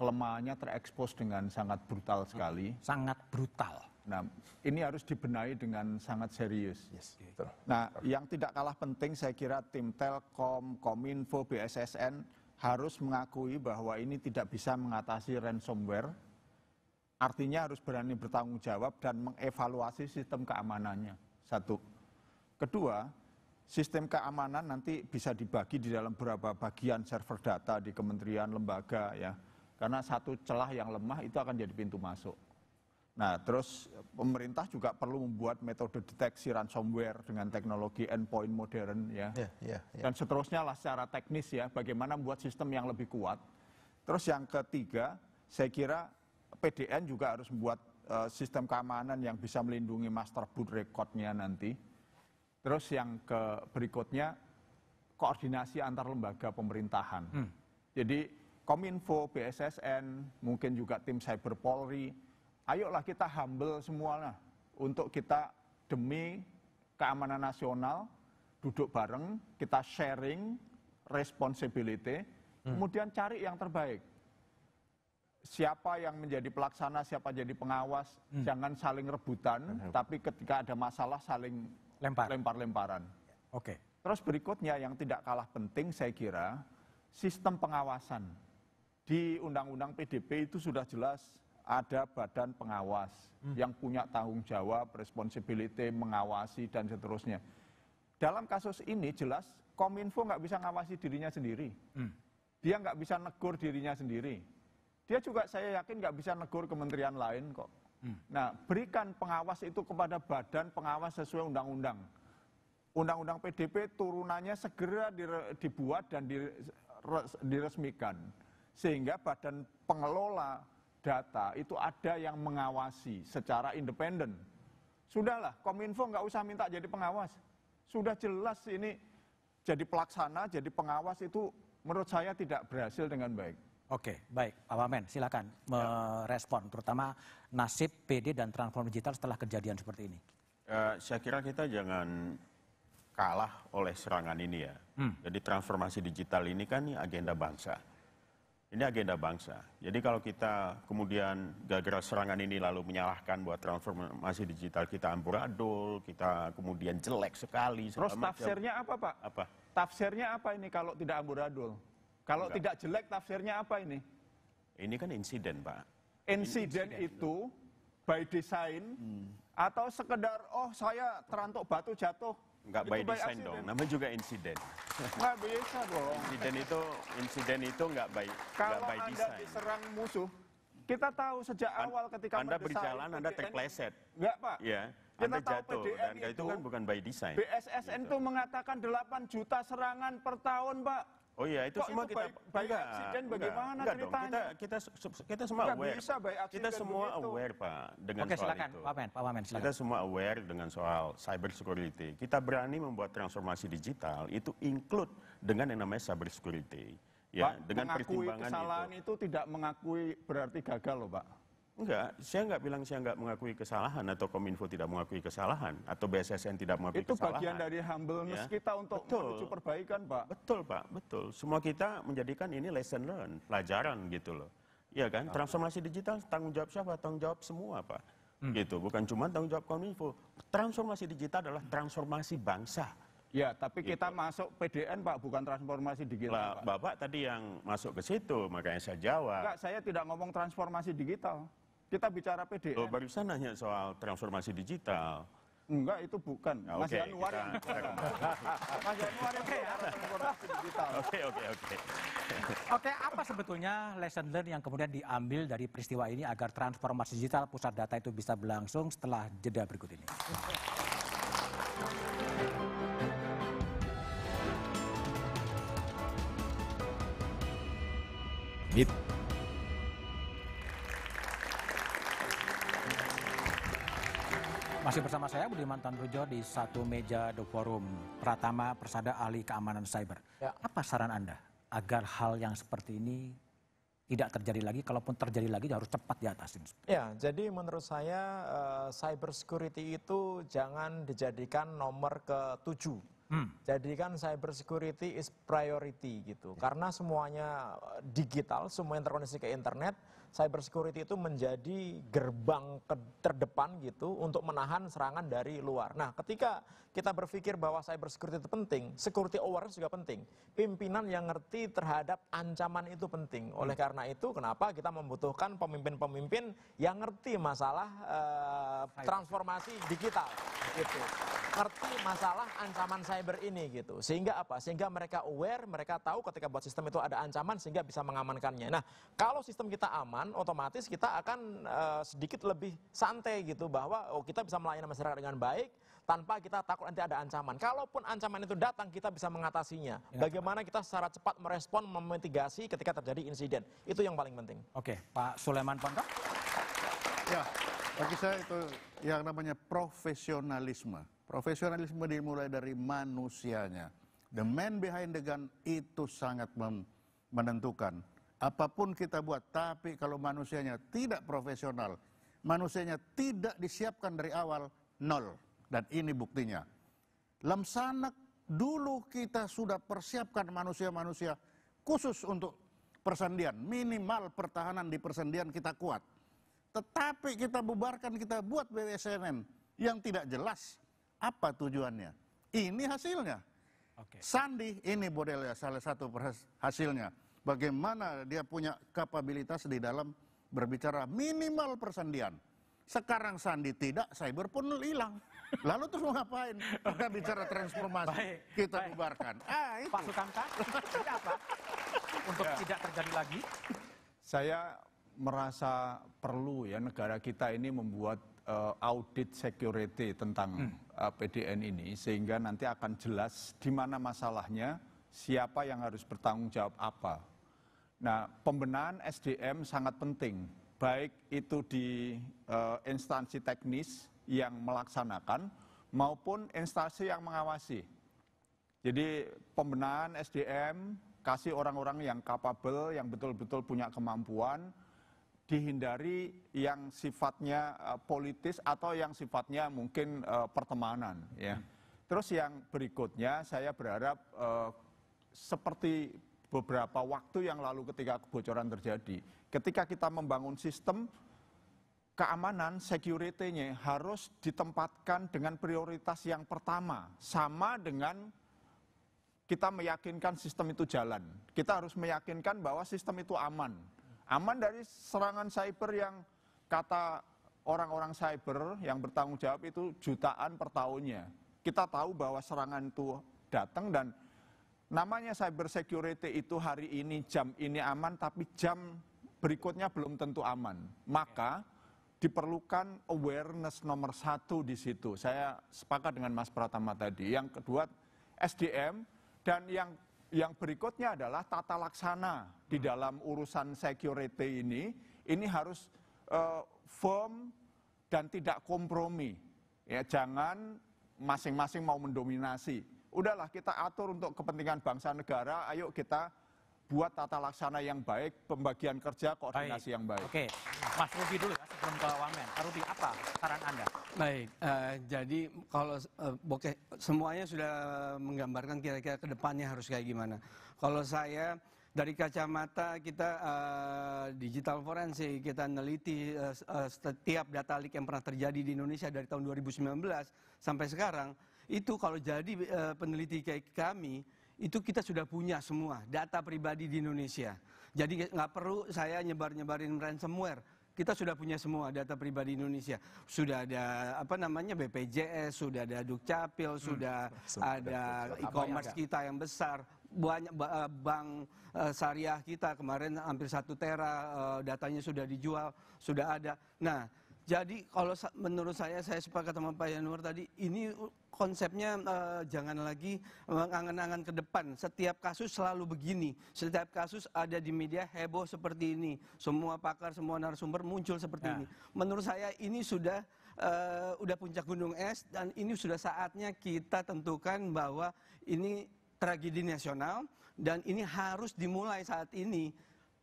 kelemahannya terekspos dengan sangat brutal sekali sangat brutal Nah, ini harus dibenahi dengan sangat serius. Yes. Nah, yang tidak kalah penting saya kira tim Telkom, Kominfo, BSSN harus mengakui bahwa ini tidak bisa mengatasi ransomware Artinya harus berani bertanggung jawab dan mengevaluasi sistem keamanannya. Satu. Kedua, sistem keamanan nanti bisa dibagi di dalam beberapa bagian server data di kementerian, lembaga ya. Karena satu celah yang lemah itu akan jadi pintu masuk. Nah, terus pemerintah juga perlu membuat metode deteksi ransomware dengan teknologi endpoint modern ya. Yeah, yeah, yeah. Dan seterusnya lah secara teknis ya, bagaimana membuat sistem yang lebih kuat. Terus yang ketiga, saya kira PDN juga harus membuat eh, sistem keamanan yang bisa melindungi master boot recordnya nanti. Terus yang ke berikutnya koordinasi antar lembaga pemerintahan. Hmm. Jadi Kominfo, BSSN, mungkin juga tim cyber Polri, ayolah kita humble semuanya untuk kita demi keamanan nasional duduk bareng, kita sharing responsibility, hmm. kemudian cari yang terbaik siapa yang menjadi pelaksana, siapa jadi pengawas, hmm. jangan saling rebutan, hmm. tapi ketika ada masalah saling lempar lempar lemparan. Oke. Okay. Terus berikutnya yang tidak kalah penting saya kira sistem pengawasan di Undang-Undang PDP itu sudah jelas ada badan pengawas hmm. yang punya tanggung jawab, responsibility, mengawasi dan seterusnya. Dalam kasus ini jelas Kominfo nggak bisa ngawasi dirinya sendiri. Hmm. Dia nggak bisa negur dirinya sendiri dia juga saya yakin nggak bisa negur kementerian lain kok. Hmm. Nah, berikan pengawas itu kepada badan pengawas sesuai undang-undang. Undang-undang PDP turunannya segera dibuat dan diresmikan. Sehingga badan pengelola data itu ada yang mengawasi secara independen. Sudahlah, Kominfo nggak usah minta jadi pengawas. Sudah jelas ini jadi pelaksana, jadi pengawas itu menurut saya tidak berhasil dengan baik. Oke, baik Pak Wamen, silakan ya. merespon terutama nasib PD dan transform digital setelah kejadian seperti ini. Uh, saya kira kita jangan kalah oleh serangan ini ya. Hmm. Jadi transformasi digital ini kan agenda bangsa. Ini agenda bangsa. Jadi kalau kita kemudian gara-gara serangan ini lalu menyalahkan buat transformasi digital kita amburadul, kita kemudian jelek sekali. Terus tafsirnya apa Pak? Apa? Tafsirnya apa ini kalau tidak amburadul? Kalau Enggak. tidak jelek tafsirnya apa ini? Ini kan insiden, Pak. Insiden, itu by design hmm. atau sekedar oh saya terantuk batu jatuh. Enggak by, design accident. dong, namanya juga insiden. Enggak bisa dong. Insiden itu insiden itu enggak by Kalau by Anda design. diserang musuh, kita tahu sejak An awal ketika Anda berjalan PDN, Anda terpleset. Enggak, Pak. Iya. Kita anda jatuh dan itu, itu kan bukan by design. BSSN gitu. itu mengatakan 8 juta serangan per tahun, Pak. Oh iya, itu semua itu kita baik, bagaimana enggak, ceritanya? kita, kita kita semua aware. kita semua aware, Pak, dengan Oke, soal silakan, itu. Pak silakan Pak Wamen Kita semua aware dengan soal cyber security. Kita berani membuat transformasi digital itu include dengan yang namanya cyber security. Ya, Pak, dengan mengakui kesalahan itu. itu tidak mengakui berarti gagal loh, Pak. Enggak, saya enggak bilang saya enggak mengakui kesalahan atau Kominfo tidak mengakui kesalahan atau BSSN tidak mengakui itu kesalahan. Itu bagian dari humbleness ya. kita untuk betul. menuju perbaikan, Pak. Betul, Pak. Betul. Semua kita menjadikan ini lesson learn, pelajaran gitu loh. Iya kan? Transformasi digital tanggung jawab siapa? Tanggung jawab semua, Pak. Hmm. Gitu. Bukan cuma tanggung jawab Kominfo. Transformasi digital adalah transformasi bangsa. Ya, tapi gitu. kita masuk PDN Pak, bukan transformasi digital. Lah, Pak. Bapak tadi yang masuk ke situ, makanya saya jawab. Enggak, saya tidak ngomong transformasi digital. Kita bicara PDM. Oh, barusan nanya soal transformasi digital. Enggak, itu bukan. Nah, Mas okay, Januar Mas Januari transformasi digital. Oke, oke, oke. Oke, apa sebetulnya lesson learn yang kemudian diambil dari peristiwa ini agar transformasi digital pusat data itu bisa berlangsung setelah jeda berikut ini? Meet Masih bersama saya Budiman Rujo di satu meja The Forum Pratama Persada Ahli Keamanan Cyber. Ya. Apa saran Anda agar hal yang seperti ini tidak terjadi lagi, kalaupun terjadi lagi harus cepat diatasin? Ya, jadi menurut saya eh, cyber security itu jangan dijadikan nomor ketujuh. Hmm. Jadikan cyber security is priority gitu. Ya. Karena semuanya digital, semuanya terkoneksi ke internet, cyber security itu menjadi gerbang terdepan gitu untuk menahan serangan dari luar. Nah, ketika kita berpikir bahwa cyber security itu penting, security awareness juga penting. Pimpinan yang ngerti terhadap ancaman itu penting. Oleh hmm. karena itu, kenapa kita membutuhkan pemimpin-pemimpin yang ngerti masalah uh, transformasi digital gitu. Ngerti masalah ancaman cyber ini gitu. Sehingga apa? Sehingga mereka aware, mereka tahu ketika buat sistem itu ada ancaman sehingga bisa mengamankannya. Nah, kalau sistem kita aman nyaman, otomatis kita akan uh, sedikit lebih santai gitu bahwa oh kita bisa melayani masyarakat dengan baik tanpa kita takut nanti ada ancaman. Kalaupun ancaman itu datang, kita bisa mengatasinya. Ya. Bagaimana kita secara cepat merespon, memitigasi ketika terjadi insiden. Itu yang paling penting. Oke, Pak Suleman Pontok. Ya, bagi saya itu yang namanya profesionalisme. Profesionalisme dimulai dari manusianya. The man behind the gun itu sangat menentukan Apapun kita buat, tapi kalau manusianya tidak profesional, manusianya tidak disiapkan dari awal, nol. Dan ini buktinya. Lamsanak dulu kita sudah persiapkan manusia-manusia khusus untuk persendian. Minimal pertahanan di persendian kita kuat. Tetapi kita bubarkan, kita buat BWSNN yang tidak jelas apa tujuannya. Ini hasilnya. Okay. Sandi ini modelnya salah satu hasilnya. Bagaimana dia punya kapabilitas di dalam berbicara minimal persendian. Sekarang Sandi tidak, cyber pun hilang. Lalu terus mau ngapain? Kita bicara transformasi, baik, kita baik. bubarkan. Ah, itu. Pasukan kaki, apa? Untuk ya. tidak terjadi lagi. Saya merasa perlu ya negara kita ini membuat uh, audit security tentang hmm. uh, eh, PDN ini sehingga nanti akan jelas di mana masalahnya, siapa yang harus bertanggung jawab apa Nah, pembenahan SDM sangat penting, baik itu di uh, instansi teknis yang melaksanakan maupun instansi yang mengawasi. Jadi pembenahan SDM kasih orang-orang yang kapabel, yang betul-betul punya kemampuan, dihindari yang sifatnya uh, politis atau yang sifatnya mungkin uh, pertemanan. Ya. Hmm. Terus yang berikutnya saya berharap uh, seperti beberapa waktu yang lalu ketika kebocoran terjadi. Ketika kita membangun sistem keamanan security-nya harus ditempatkan dengan prioritas yang pertama sama dengan kita meyakinkan sistem itu jalan. Kita harus meyakinkan bahwa sistem itu aman. Aman dari serangan cyber yang kata orang-orang cyber yang bertanggung jawab itu jutaan per tahunnya. Kita tahu bahwa serangan itu datang dan namanya cyber security itu hari ini jam ini aman tapi jam berikutnya belum tentu aman. Maka diperlukan awareness nomor satu di situ. Saya sepakat dengan Mas Pratama tadi. Yang kedua SDM dan yang yang berikutnya adalah tata laksana di hmm. dalam urusan security ini. Ini harus uh, firm dan tidak kompromi. Ya, jangan masing-masing mau mendominasi udahlah kita atur untuk kepentingan bangsa negara, ayo kita buat tata laksana yang baik, pembagian kerja, koordinasi baik. yang baik. Oke, Mas Rudi dulu ya sebelum ke Wamen. Rudi apa saran Anda? Baik, uh, jadi kalau uh, semuanya sudah menggambarkan kira-kira kedepannya harus kayak gimana. Kalau saya dari kacamata kita uh, digital forensik, kita neliti uh, setiap data leak yang pernah terjadi di Indonesia dari tahun 2019 sampai sekarang itu kalau jadi eh, peneliti kayak kami itu kita sudah punya semua data pribadi di Indonesia. Jadi nggak perlu saya nyebar-nyebarin ransomware. Kita sudah punya semua data pribadi Indonesia. Sudah ada apa namanya BPJS, sudah ada Dukcapil, hmm. sudah ada e-commerce ya. kita yang besar, banyak eh, bank eh, syariah kita kemarin hampir satu tera datanya sudah dijual, sudah ada. Nah, jadi kalau menurut saya saya sepakat sama Pak Yanur tadi ini konsepnya uh, jangan lagi mengangan-angan eh, ke depan. Setiap kasus selalu begini. Setiap kasus ada di media heboh seperti ini. Semua pakar, semua narasumber muncul seperti ya. ini. Menurut saya ini sudah uh, udah puncak gunung es dan ini sudah saatnya kita tentukan bahwa ini tragedi nasional dan ini harus dimulai saat ini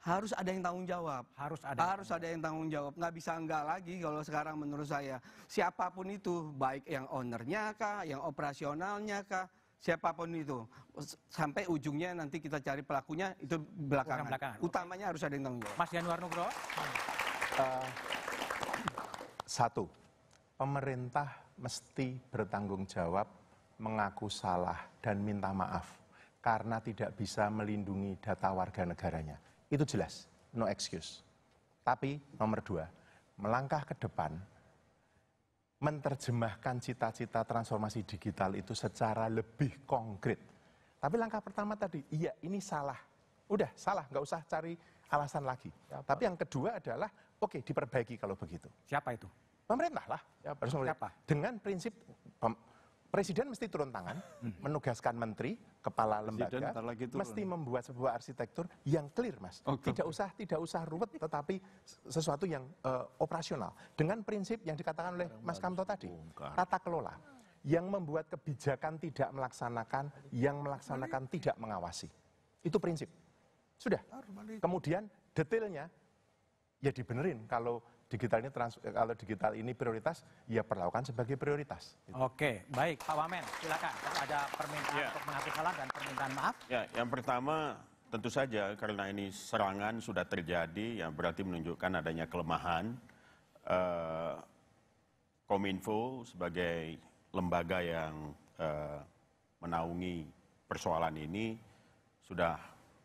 harus ada yang tanggung jawab. Harus ada. Harus ada yang tanggung jawab. Nggak bisa enggak lagi kalau sekarang menurut saya. Siapapun itu, baik yang ownernya kah, yang operasionalnya kah, siapapun itu. Sampai ujungnya nanti kita cari pelakunya itu belakangan. belakangan. Utamanya harus ada yang tanggung jawab. Mas Januar Nugro. Uh, eh, satu, pemerintah mesti bertanggung jawab mengaku salah dan minta maaf karena tidak bisa melindungi data warga negaranya itu jelas, no excuse. Tapi nomor dua, melangkah ke depan, menerjemahkan cita-cita transformasi digital itu secara lebih konkret. Tapi langkah pertama tadi, iya ini salah. Udah salah, nggak usah cari alasan lagi. Siapa? Tapi yang kedua adalah, oke okay, diperbaiki kalau begitu. Siapa itu? Pemerintah lah. Siapa? Harus Siapa? Dengan prinsip Presiden mesti turun tangan, mhm. menugaskan menteri, kepala lembaga, lagi mesti membuat sebuah arsitektur yang clear, mas. Okay. Tidak usah, tidak usah ruwet, tetapi sesuatu yang uh, operasional dengan prinsip yang dikatakan oleh Mas Kamto tadi, tata kelola yang membuat kebijakan tidak melaksanakan, yang melaksanakan tidak mengawasi. Itu prinsip. Sudah. Kemudian detailnya ya dibenerin kalau digital ini trans, eh, kalau digital ini prioritas, ya perlakukan sebagai prioritas. Gitu. Oke, baik Pak Wamen, silakan. Kalau ada permintaan ya. untuk menghapus salah dan permintaan maaf. Ya, yang pertama tentu saja karena ini serangan sudah terjadi, yang berarti menunjukkan adanya kelemahan. Uh, Kominfo sebagai lembaga yang uh, menaungi persoalan ini sudah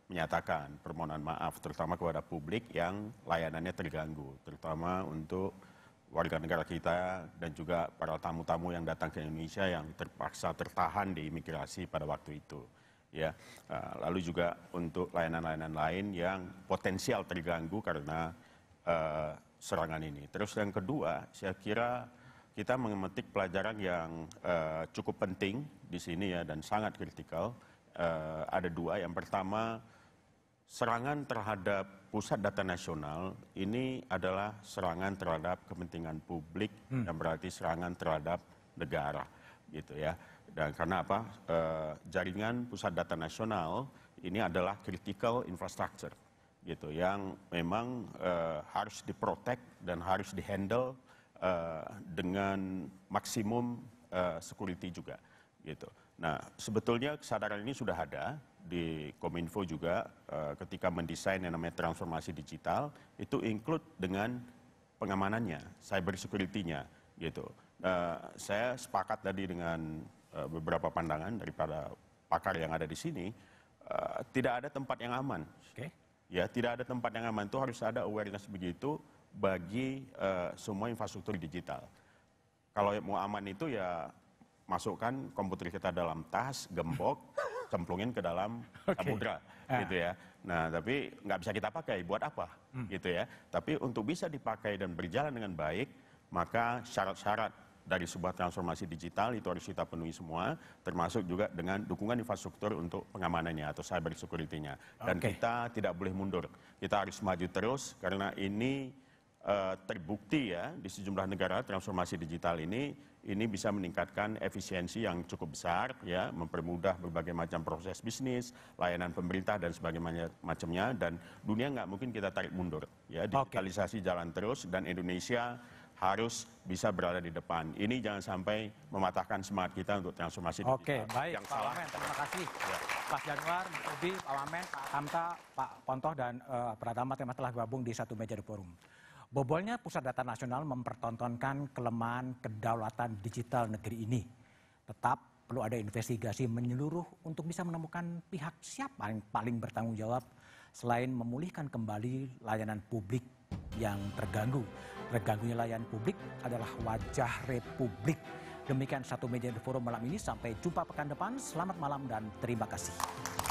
menyatakan permohonan maaf terutama kepada publik yang layanannya terganggu terutama untuk warga negara kita dan juga para tamu-tamu yang datang ke Indonesia yang terpaksa tertahan di imigrasi pada waktu itu ya ah, lalu juga untuk layanan-layanan lain yang potensial terganggu karena uh, serangan ini terus yang kedua saya kira kita mengemetik pelajaran yang uh, cukup penting di sini ya dan sangat kritikal uh, ada dua yang pertama serangan terhadap pusat data nasional ini adalah serangan terhadap kepentingan publik hmm. dan berarti serangan terhadap negara gitu ya dan karena apa e, jaringan pusat data nasional ini adalah critical infrastructure gitu yang memang e, harus diprotek dan harus dihandle e, dengan maksimum e, security juga gitu nah sebetulnya kesadaran ini sudah ada di Kominfo juga eh, ketika mendesain yang namanya transformasi digital itu include dengan pengamanannya, cyber security-nya gitu. Uh, saya sepakat tadi dengan eh, beberapa pandangan daripada pakar yang ada di sini, tidak ada tempat yang aman. Okay. Ya, tidak ada tempat yang aman itu harus ada awareness begitu bagi semua infrastruktur digital. Kalau mau aman itu ya masukkan komputer kita dalam tas, gembok, cemplungin ke dalam okay. Ah. gitu ya. Nah, tapi nggak bisa kita pakai buat apa hmm. gitu ya. Tapi untuk bisa dipakai dan berjalan dengan baik, maka syarat-syarat dari sebuah transformasi digital itu harus kita penuhi semua, termasuk juga dengan dukungan infrastruktur untuk pengamanannya atau cyber security-nya. Dan okay. kita tidak boleh mundur, kita harus maju terus karena ini Eh, terbukti ya di sejumlah negara transformasi digital ini ini bisa meningkatkan efisiensi yang cukup besar ya mempermudah berbagai macam proses bisnis layanan pemerintah dan sebagainya macamnya dan dunia nggak mungkin kita tarik mundur ya digitalisasi okay. jalan terus dan Indonesia harus bisa berada di depan. Ini jangan sampai mematahkan semangat kita untuk transformasi digital. okay, baik yang Pak salah. Amen, terima kasih. Ya. Pak Januar, Mas Pak Wamen, Pak Hamta, Pak Pontoh, dan uh, eh, Pratama telah gabung di satu meja di forum. Bobolnya Pusat Data Nasional mempertontonkan kelemahan kedaulatan digital negeri ini. Tetap perlu ada investigasi menyeluruh untuk bisa menemukan pihak siapa yang paling bertanggung jawab selain memulihkan kembali layanan publik yang terganggu. Terganggunya layanan publik adalah wajah republik. Demikian satu media di forum malam ini. Sampai jumpa pekan depan. Selamat malam dan terima kasih.